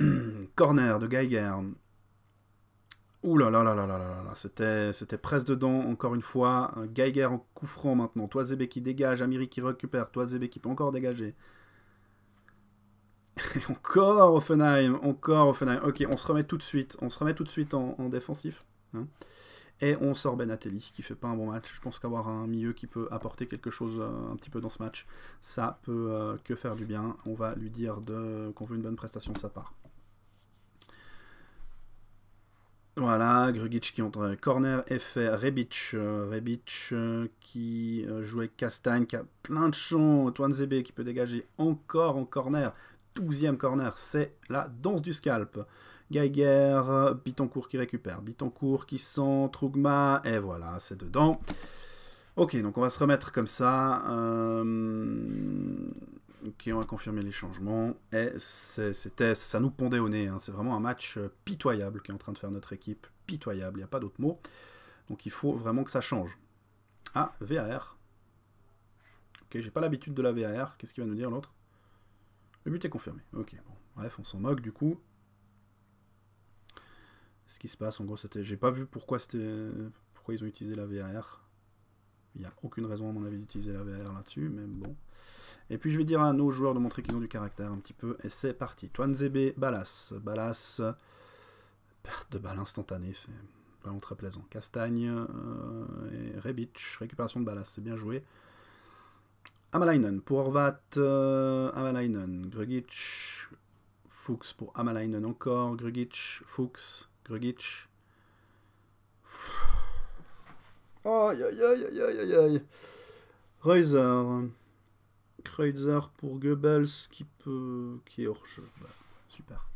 Corner de Geiger. Ouh là là là là là là, là. C'était, c'était presque dedans encore une fois. Geiger en coup franc maintenant. Toisebe qui dégage, Amiri qui récupère, Toisebe qui peut encore dégager. encore Offenheim, encore Offenheim. Ok, on se remet tout de suite. On se remet tout de suite en, défensif. Hein. Et on sort Benatelli, qui fait pas un bon match. Je pense qu'avoir un milieu qui peut apporter quelque chose euh, un petit peu dans ce match, ça peut euh, que faire du bien. On va lui dire qu'on veut une bonne prestation de sa part. Voilà, Grugic qui entre corner, FR, Rebic, euh, Rebic euh, qui euh, joue avec Castagne, qui a plein de champs, Antoine Zébé qui peut dégager encore en corner, 12e corner, c'est la danse du scalp. Geiger, Bitoncourt qui récupère, Bitoncourt qui sent Trougma, et voilà, c'est dedans. Ok, donc on va se remettre comme ça qui ont à confirmer les changements. Et c'était, ça nous pondait au nez. Hein. C'est vraiment un match euh, pitoyable qui est en train de faire notre équipe. Pitoyable, il n'y a pas d'autre mot. Donc il faut vraiment que ça change. Ah, VAR. Ok, j'ai pas l'habitude de la VAR. Qu'est-ce qu'il va nous dire l'autre Le but est confirmé. Ok, bon. Bref, on s'en moque du coup. Ce qui se passe, en gros, c'était. J'ai pas vu pourquoi c'était. Pourquoi ils ont utilisé la VAR. Il n'y a aucune raison, à mon avis, d'utiliser la VR là-dessus, mais bon. Et puis, je vais dire à nos joueurs de montrer qu'ils ont du caractère un petit peu. Et c'est parti. Twanzebe, Balas. Balas, perte de balle instantanée, c'est vraiment très plaisant. Castagne euh, et Rebic, récupération de Balas, c'est bien joué. Amalainen pour Orvat, euh, Amalainen, Grugic, Fuchs pour Amalainen encore, Grugic, Fuchs, Grugic. Aïe, aïe, aïe, aïe, aïe, aïe. Reuser. Kreutzer pour Goebbels qui peut qui est hors jeu. Bah, super.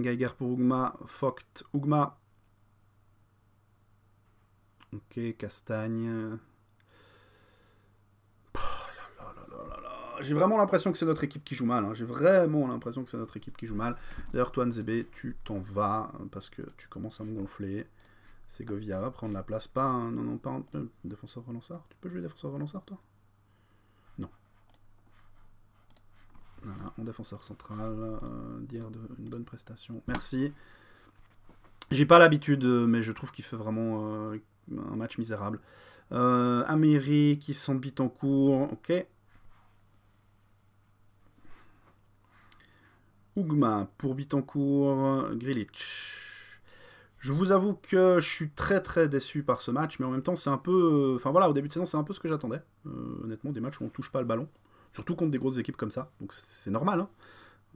Geiger pour Ugma, Focht Ugma, Ok, Castagne. J'ai vraiment l'impression que c'est notre équipe qui joue mal. Hein. J'ai vraiment l'impression que c'est notre équipe qui joue mal. D'ailleurs, toi, Nzebe tu t'en vas parce que tu commences à me gonfler. Segovia va prendre la place. Pas non, non, pas défenseur relanceur Tu peux jouer défenseur relanceur, toi Non. Voilà, en défenseur central, euh, dire une bonne prestation. Merci. J'ai pas l'habitude, euh, mais je trouve qu'il fait vraiment euh, un match misérable. Euh, Améry qui s'embite en cours, ok. Ougma pour Bitancourt, Grilich. Je vous avoue que je suis très très déçu par ce match, mais en même temps, c'est un peu. Enfin voilà, au début de saison, c'est un peu ce que j'attendais. Euh, honnêtement, des matchs où on touche pas le ballon, surtout contre des grosses équipes comme ça. Donc c'est normal. Hein.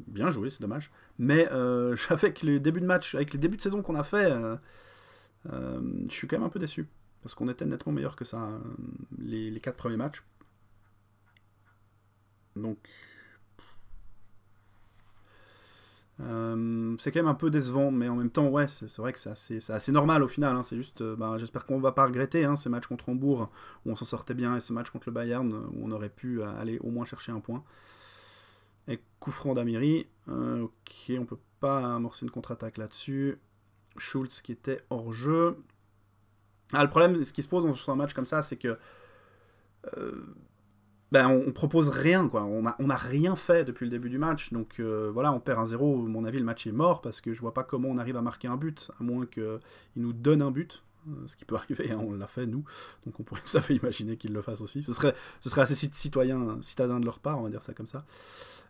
Bien joué, c'est dommage. Mais euh, avec les débuts de match, avec les débuts de saison qu'on a fait, euh, je suis quand même un peu déçu parce qu'on était nettement meilleur que ça les, les quatre premiers matchs. Donc euh, c'est quand même un peu décevant, mais en même temps, ouais, c'est vrai que c'est assez, normal au final. Hein. c'est juste, euh, bah, j'espère qu'on va pas regretter hein, ces matchs contre Hambourg où on s'en sortait bien et ce match contre le Bayern où on aurait pu euh, aller au moins chercher un point. Et Koufran d'Amiri, ok, on peut pas amorcer une contre-attaque là-dessus. Schultz qui était hors jeu. Ah, le problème, ce qui se pose dans un match comme ça, c'est que ben, on, propose rien, quoi. On n'a on rien fait depuis le début du match. Donc euh, voilà, on perd un 0. mon avis, le match est mort parce que je vois pas comment on arrive à marquer un but, à moins qu'il nous donne un but. Euh, ce qui peut arriver, hein. on l'a fait nous, donc on pourrait tout à fait imaginer qu'ils le fassent aussi. Ce serait, ce serait assez citoyen, citadin de leur part, on va dire ça comme ça.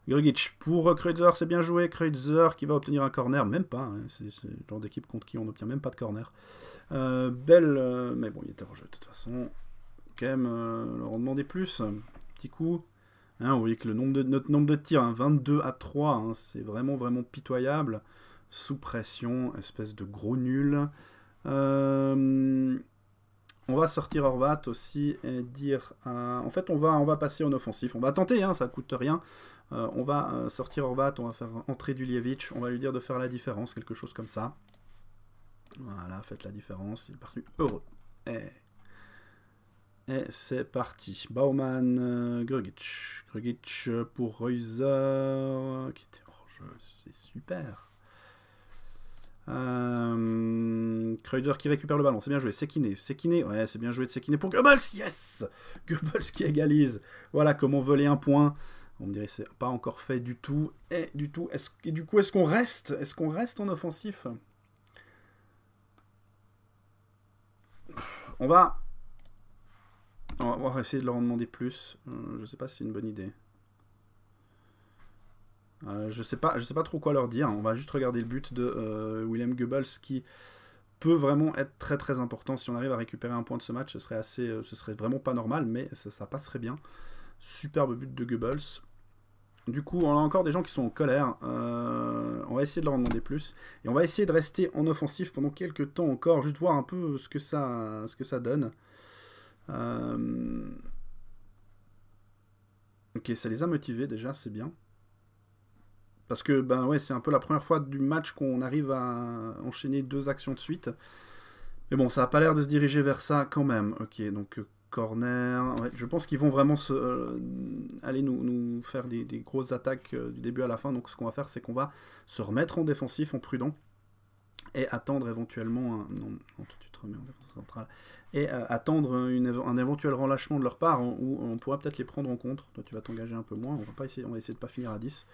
Grugic, pour euh, Kreutzer, c'est bien joué. Kreutzer qui va obtenir un corner, même pas. Hein. c'est le genre d'équipe contre qui on n'obtient même pas de corner. belle, mais bon, il était en jeu de toute façon. Quand même, leur en plus coup. on hein, voit que le nombre de, notre nombre de tirs, 22 hein, à 3, hein, c'est vraiment vraiment pitoyable. Sous pression, espèce de gros nul. Euh, on va sortir Horvat aussi et dire... Euh, en fait, on va, on va passer en offensif. On va tenter, ça coûte rien. Euh, on va sortir Horvat, on va faire entrer du Dulievich. On va lui dire de faire la différence, quelque chose comme ça. Voilà, faites la différence. Il est parti heureux. Et... Eh. Et c'est parti. Baumann, euh, Grugic. Euh, pour Reuser. Euh, qui c'est super. Euh, qui récupère le ballon, c'est bien joué. Sekine, Sekine, ouais, c'est bien joué de Sekine pour Goebbels, yes Goebbels qui égalise. Voilà, comme on veut les point. On me dirait c'est pas encore fait du tout. Et du tout, est et du coup, est-ce qu'on reste Est-ce qu'on reste en offensif On va on va, essayer de leur en demander plus. Euh, je ne sais pas si c'est une bonne idée. Euh, je sais pas, je sais pas trop quoi leur dire. On va juste regarder le but de euh, William Goebbels qui peut vraiment être très très important. Si on arrive à récupérer un point de ce match, ce serait assez, ce serait vraiment pas normal, mais ça, passerait bien. Superbe but de Goebbels. Du coup, on a encore des gens qui sont en colère. on va essayer de leur en demander plus et on va essayer de rester en offensif pendant quelques temps encore, juste voir un peu ce que ça, ce que ça donne. Euh, ok, ça les a motivés déjà, c'est bien. Parce que ben ouais, c'est un peu la première fois du match qu'on arrive à enchaîner deux actions de suite. Mais bon, ça n'a pas l'air de se diriger vers ça quand même. Ok, donc euh, corner. je pense qu'ils vont vraiment se, euh, aller nous, faire des, grosses attaques du début à la fin. Donc ce qu'on va faire, c'est qu'on va se remettre en défensif, en prudent, et attendre éventuellement un... Non, tout et euh, attendre un éventuel relâchement de leur part, où on pourra peut-être les prendre en compte. Toi, tu vas t'engager un peu moins, on va, pas essayer, on va essayer de pas finir à 10.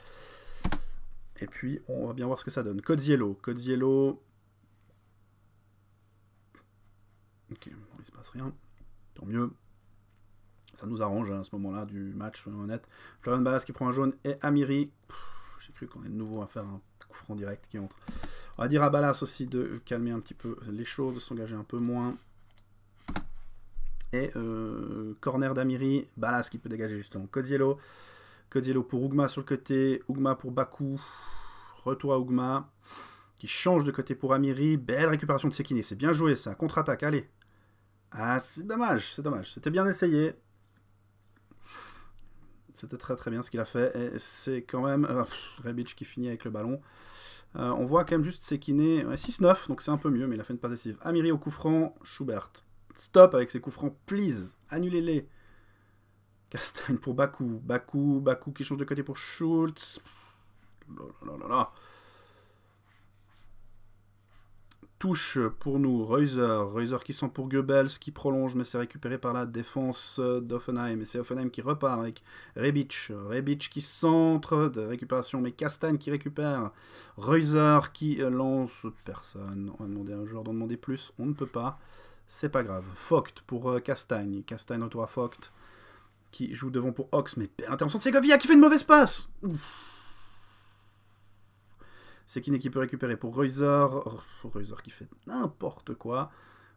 Et puis, on va bien voir ce que ça donne. code Codziello... Ok, bon, il se passe rien. Tant mieux. Ça nous arrange hein, à ce moment-là du match, honnête. Florian Ballas qui prend un jaune et Amiri. J'ai cru qu'on est de nouveau à faire un direct qui entre. On va dire à Balas aussi de calmer un petit peu les choses, de s'engager un peu moins. Et euh, corner d'Amiri, Balas qui peut dégager justement Code Codiello pour Ougma sur le côté, Ougma pour Baku. Retour à Ougma qui change de côté pour Amiri. Belle récupération de Sekine, c'est bien joué ça. Contre-attaque, allez. Ah, c'est dommage, c'est dommage. C'était bien essayé, c'était très très bien ce qu'il a fait. Et c'est quand même euh, Rebic qui finit avec le ballon. Euh, on voit quand même juste Sekine ouais, 6-9, donc c'est un peu mieux, mais il a fait une passe décisive. Amiri au coup franc, Schubert. Stop avec ses coups francs, please, annulez-les. Castagne pour Bakou, Bakou, Bakou qui change de côté pour Schultz. Lalalala. touche pour nous Reuser, Reuser qui sent pour Goebbels, qui prolonge, mais c'est récupéré par la défense d'Offenheim, et c'est Offenheim qui repart avec Rebic, Rebic qui centre de récupération, mais Castagne qui récupère, Reuser qui lance personne, on va demander à un joueur d'en demander plus, on ne peut pas, c'est pas grave, Focht pour Castagne, euh, Castagne autour à Focht, qui joue devant pour Ox, mais intéressant. de Segovia qui fait une mauvaise passe Ouf. C'est qui peut récupérer pour Reuser. Oh, qui fait n'importe quoi.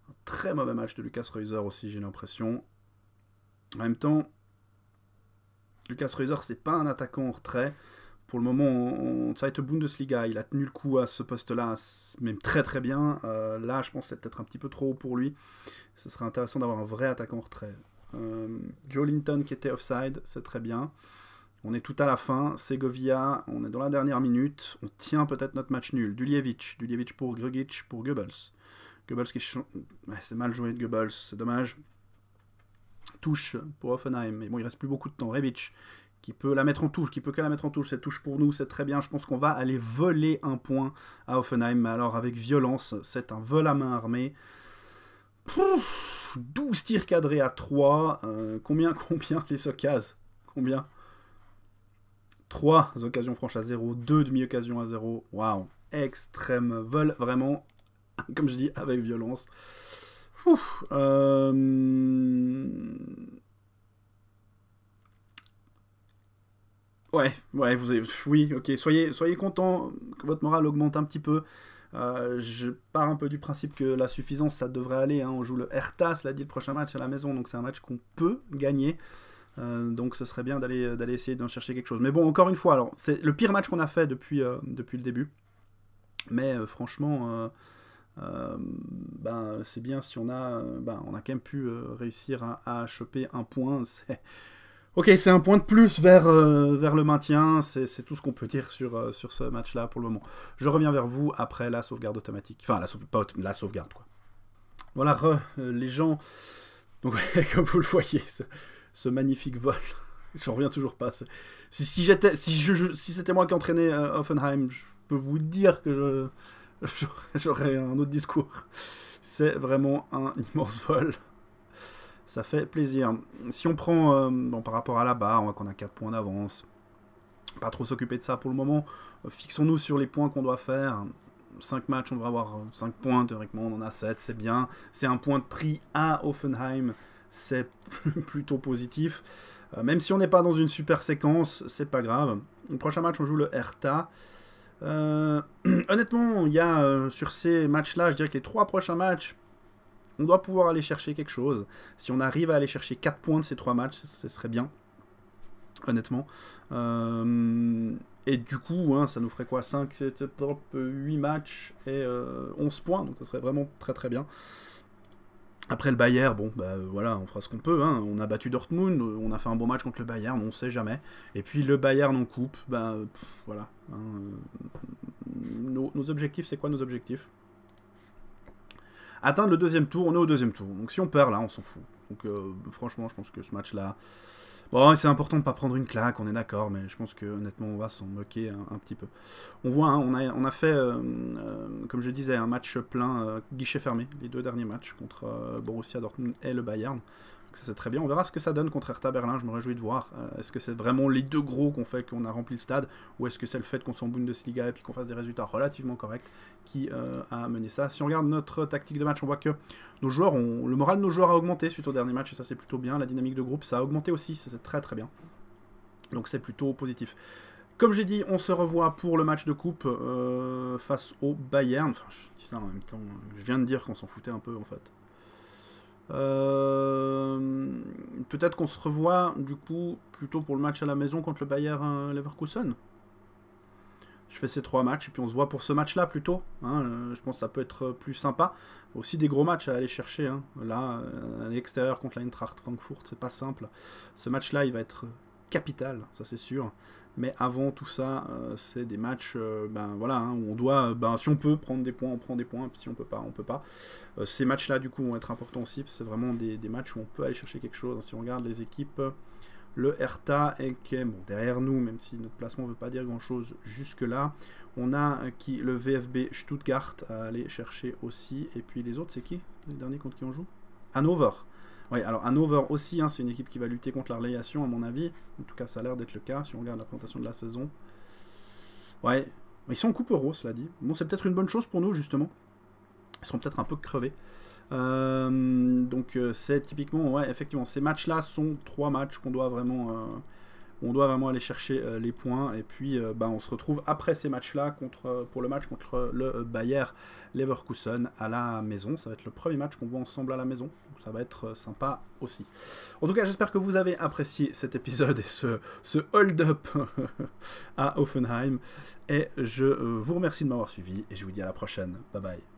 Un très mauvais match de Lucas Reuser aussi, j'ai l'impression. En même temps, Lucas Reuser, c'est pas un attaquant en retrait. Pour le moment, ça a Bundesliga. Il a tenu le coup à ce poste-là, même très très bien. Euh, là, je pense c'est peut-être un petit peu trop haut pour lui. Ce serait intéressant d'avoir un vrai attaquant en retrait. Euh, Joe Linton qui était offside, c'est très bien. On est tout à la fin, Segovia, on est dans la dernière minute, on tient peut-être notre match nul. Dulievich, Dulievich pour Grugic, pour Goebbels. Goebbels qui... C'est mal joué de Goebbels, c'est dommage. Touche pour Offenheim, mais bon, il reste plus beaucoup de temps. Rebic qui peut la mettre en touche, qui peut que la mettre en touche. Cette touche pour nous, c'est très bien. Je pense qu'on va aller voler un point à Offenheim, mais alors avec violence. C'est un vol à main armée. 12 tirs cadrés à 3. Euh, combien, combien les Socas Combien 3 occasions franches à 0, 2 demi-occasions à 0. Waouh, extrême vol, vraiment, comme je dis, avec violence. Euh, ouais, ouais, vous avez... oui, ok, soyez, soyez content que votre morale augmente un petit peu. Euh, je pars un peu du principe que la suffisance, ça devrait aller. Hein. On joue le RTAS, l'a dit le prochain match à la maison, donc c'est un match qu'on peut gagner. Euh, donc ce serait bien d'aller euh, d'aller essayer d'en chercher quelque chose. Mais bon, encore une fois, alors c'est le pire match qu'on a fait depuis euh, depuis le début. Mais franchement, ben, c'est bien si on a ben, on a quand même pu réussir à, à, choper un point. Ok, c'est un point de plus vers, vers le maintien, c'est tout ce qu'on peut dire sur, sur ce match-là pour le moment. Je reviens vers vous après la sauvegarde automatique. Enfin, la, pas, la sauvegarde, quoi. Voilà, les gens. Donc, comme vous le voyez, ce magnifique vol. J'en reviens toujours pas. Si, si j'étais, si je, si c'était moi qui entraînais euh, Offenheim, je peux vous dire que je, j'aurais un autre discours. C'est vraiment un immense vol. Ça fait plaisir. Si on prend, euh, bon, par rapport à la barre, on hein, voit qu'on a 4 points d'avance. Pas trop s'occuper de ça pour le moment. Euh, fixons-nous sur les points qu'on doit faire. 5 matchs, on devrait avoir 5 points théoriquement, on en a 7, c'est bien. C'est un point de prix à Offenheim c'est plutôt positif. Euh, même si on n'est pas dans une super séquence, c'est pas grave. Le prochain match, on joue le Hertha. Euh, honnêtement, il y euh, sur ces matchs-là, je dirais que les trois prochains matchs, on doit pouvoir aller chercher quelque chose. Si on arrive à aller chercher 4 points de ces trois matchs, ce serait bien. Honnêtement. et du coup, hein, ça nous ferait quoi 5, 7, 8 matchs et 11 points. Donc ça serait vraiment très très bien. Après le Bayern, bon, bah euh, voilà, on fera ce qu'on peut. Hein. On a battu Dortmund, on a fait un bon match contre le Bayern, on sait jamais. Et puis le Bayern en coupe, bah voilà. Hein, euh, nos, objectifs, c'est quoi nos objectifs Atteindre le deuxième tour, on est au deuxième tour. Donc si on perd là, on s'en fout. Donc euh, franchement, je pense que ce match-là, Bon, c'est important de pas prendre une claque, on est d'accord, mais je pense que honnêtement, on va s'en moquer un, petit peu. On voit, hein, on, a, on a fait, euh, euh, comme je disais, un match plein, euh, guichet fermé, les deux derniers matchs contre Borussia Dortmund et le Bayern ça c'est très bien. On verra ce que ça donne contre Hertha Berlin. Je me réjouis de voir. Euh, est-ce que c'est vraiment les deux gros qu'on fait qu'on a rempli le stade ou est-ce que c'est le fait qu'on soit en Bundesliga et puis qu'on fasse des résultats relativement corrects qui euh, a amené ça Si on regarde notre tactique de match, on voit que nos joueurs le moral de nos joueurs a augmenté suite au dernier match et ça c'est plutôt bien. La dynamique de groupe ça a augmenté aussi, ça c'est très très bien. Donc c'est plutôt positif. Comme j'ai dit, on se revoit pour le match de coupe euh, face au Bayern. Enfin, je dis ça en même temps. Je viens de dire qu'on s'en foutait un peu en fait. Euh, peut-être qu'on se revoit du coup plutôt pour le match à la maison contre le Bayer euh, Leverkusen. Je fais ces trois matchs et puis on se voit pour ce match-là plutôt. Hein. Euh, je pense que ça peut être plus sympa. Aussi des gros matchs à aller chercher. Hein. Là, à l'extérieur contre l'Eintracht Francfort, c'est pas simple. Ce match-là, il va être capital, ça c'est sûr. Mais avant tout ça, euh, c'est des matchs euh, ben, voilà, hein, où on doit, euh, ben, si on peut prendre des points, on prend des points, si on peut pas, on peut pas. ces matchs-là, du coup, vont être importants aussi, c'est vraiment des, matchs où on peut aller chercher quelque chose. Hein. Si on regarde les équipes, le Hertha est derrière nous, même si notre placement ne veut pas dire grand-chose jusque-là. On a qui le VFB Stuttgart à aller chercher aussi. Et puis les autres, c'est qui Les derniers contre qui on joue Hanover. Oui, alors over aussi, hein, c'est une équipe qui va lutter contre la relégation, à mon avis. En tout cas, ça a l'air d'être le cas, si on regarde la présentation de la saison. Ouais, ils sont en coupe euro, cela dit. Bon, c'est peut-être une bonne chose pour nous, justement. Ils seront peut-être un peu crevés. Euh, donc, euh, c'est typiquement, ouais, effectivement, ces matchs-là sont trois matchs qu'on doit vraiment... Euh, on doit vraiment aller chercher les points. Et puis, bah, on se retrouve après ces matchs-là contre, pour le match contre le Bayer Leverkusen à la maison. Ça va être le premier match qu'on voit ensemble à la maison ça va être euh, sympa aussi. En tout cas, j'espère que vous avez apprécié cet épisode et ce, ce hold-up à Offenheim. Et je euh, vous remercie de m'avoir suivi et je vous dis à la prochaine. Bye bye.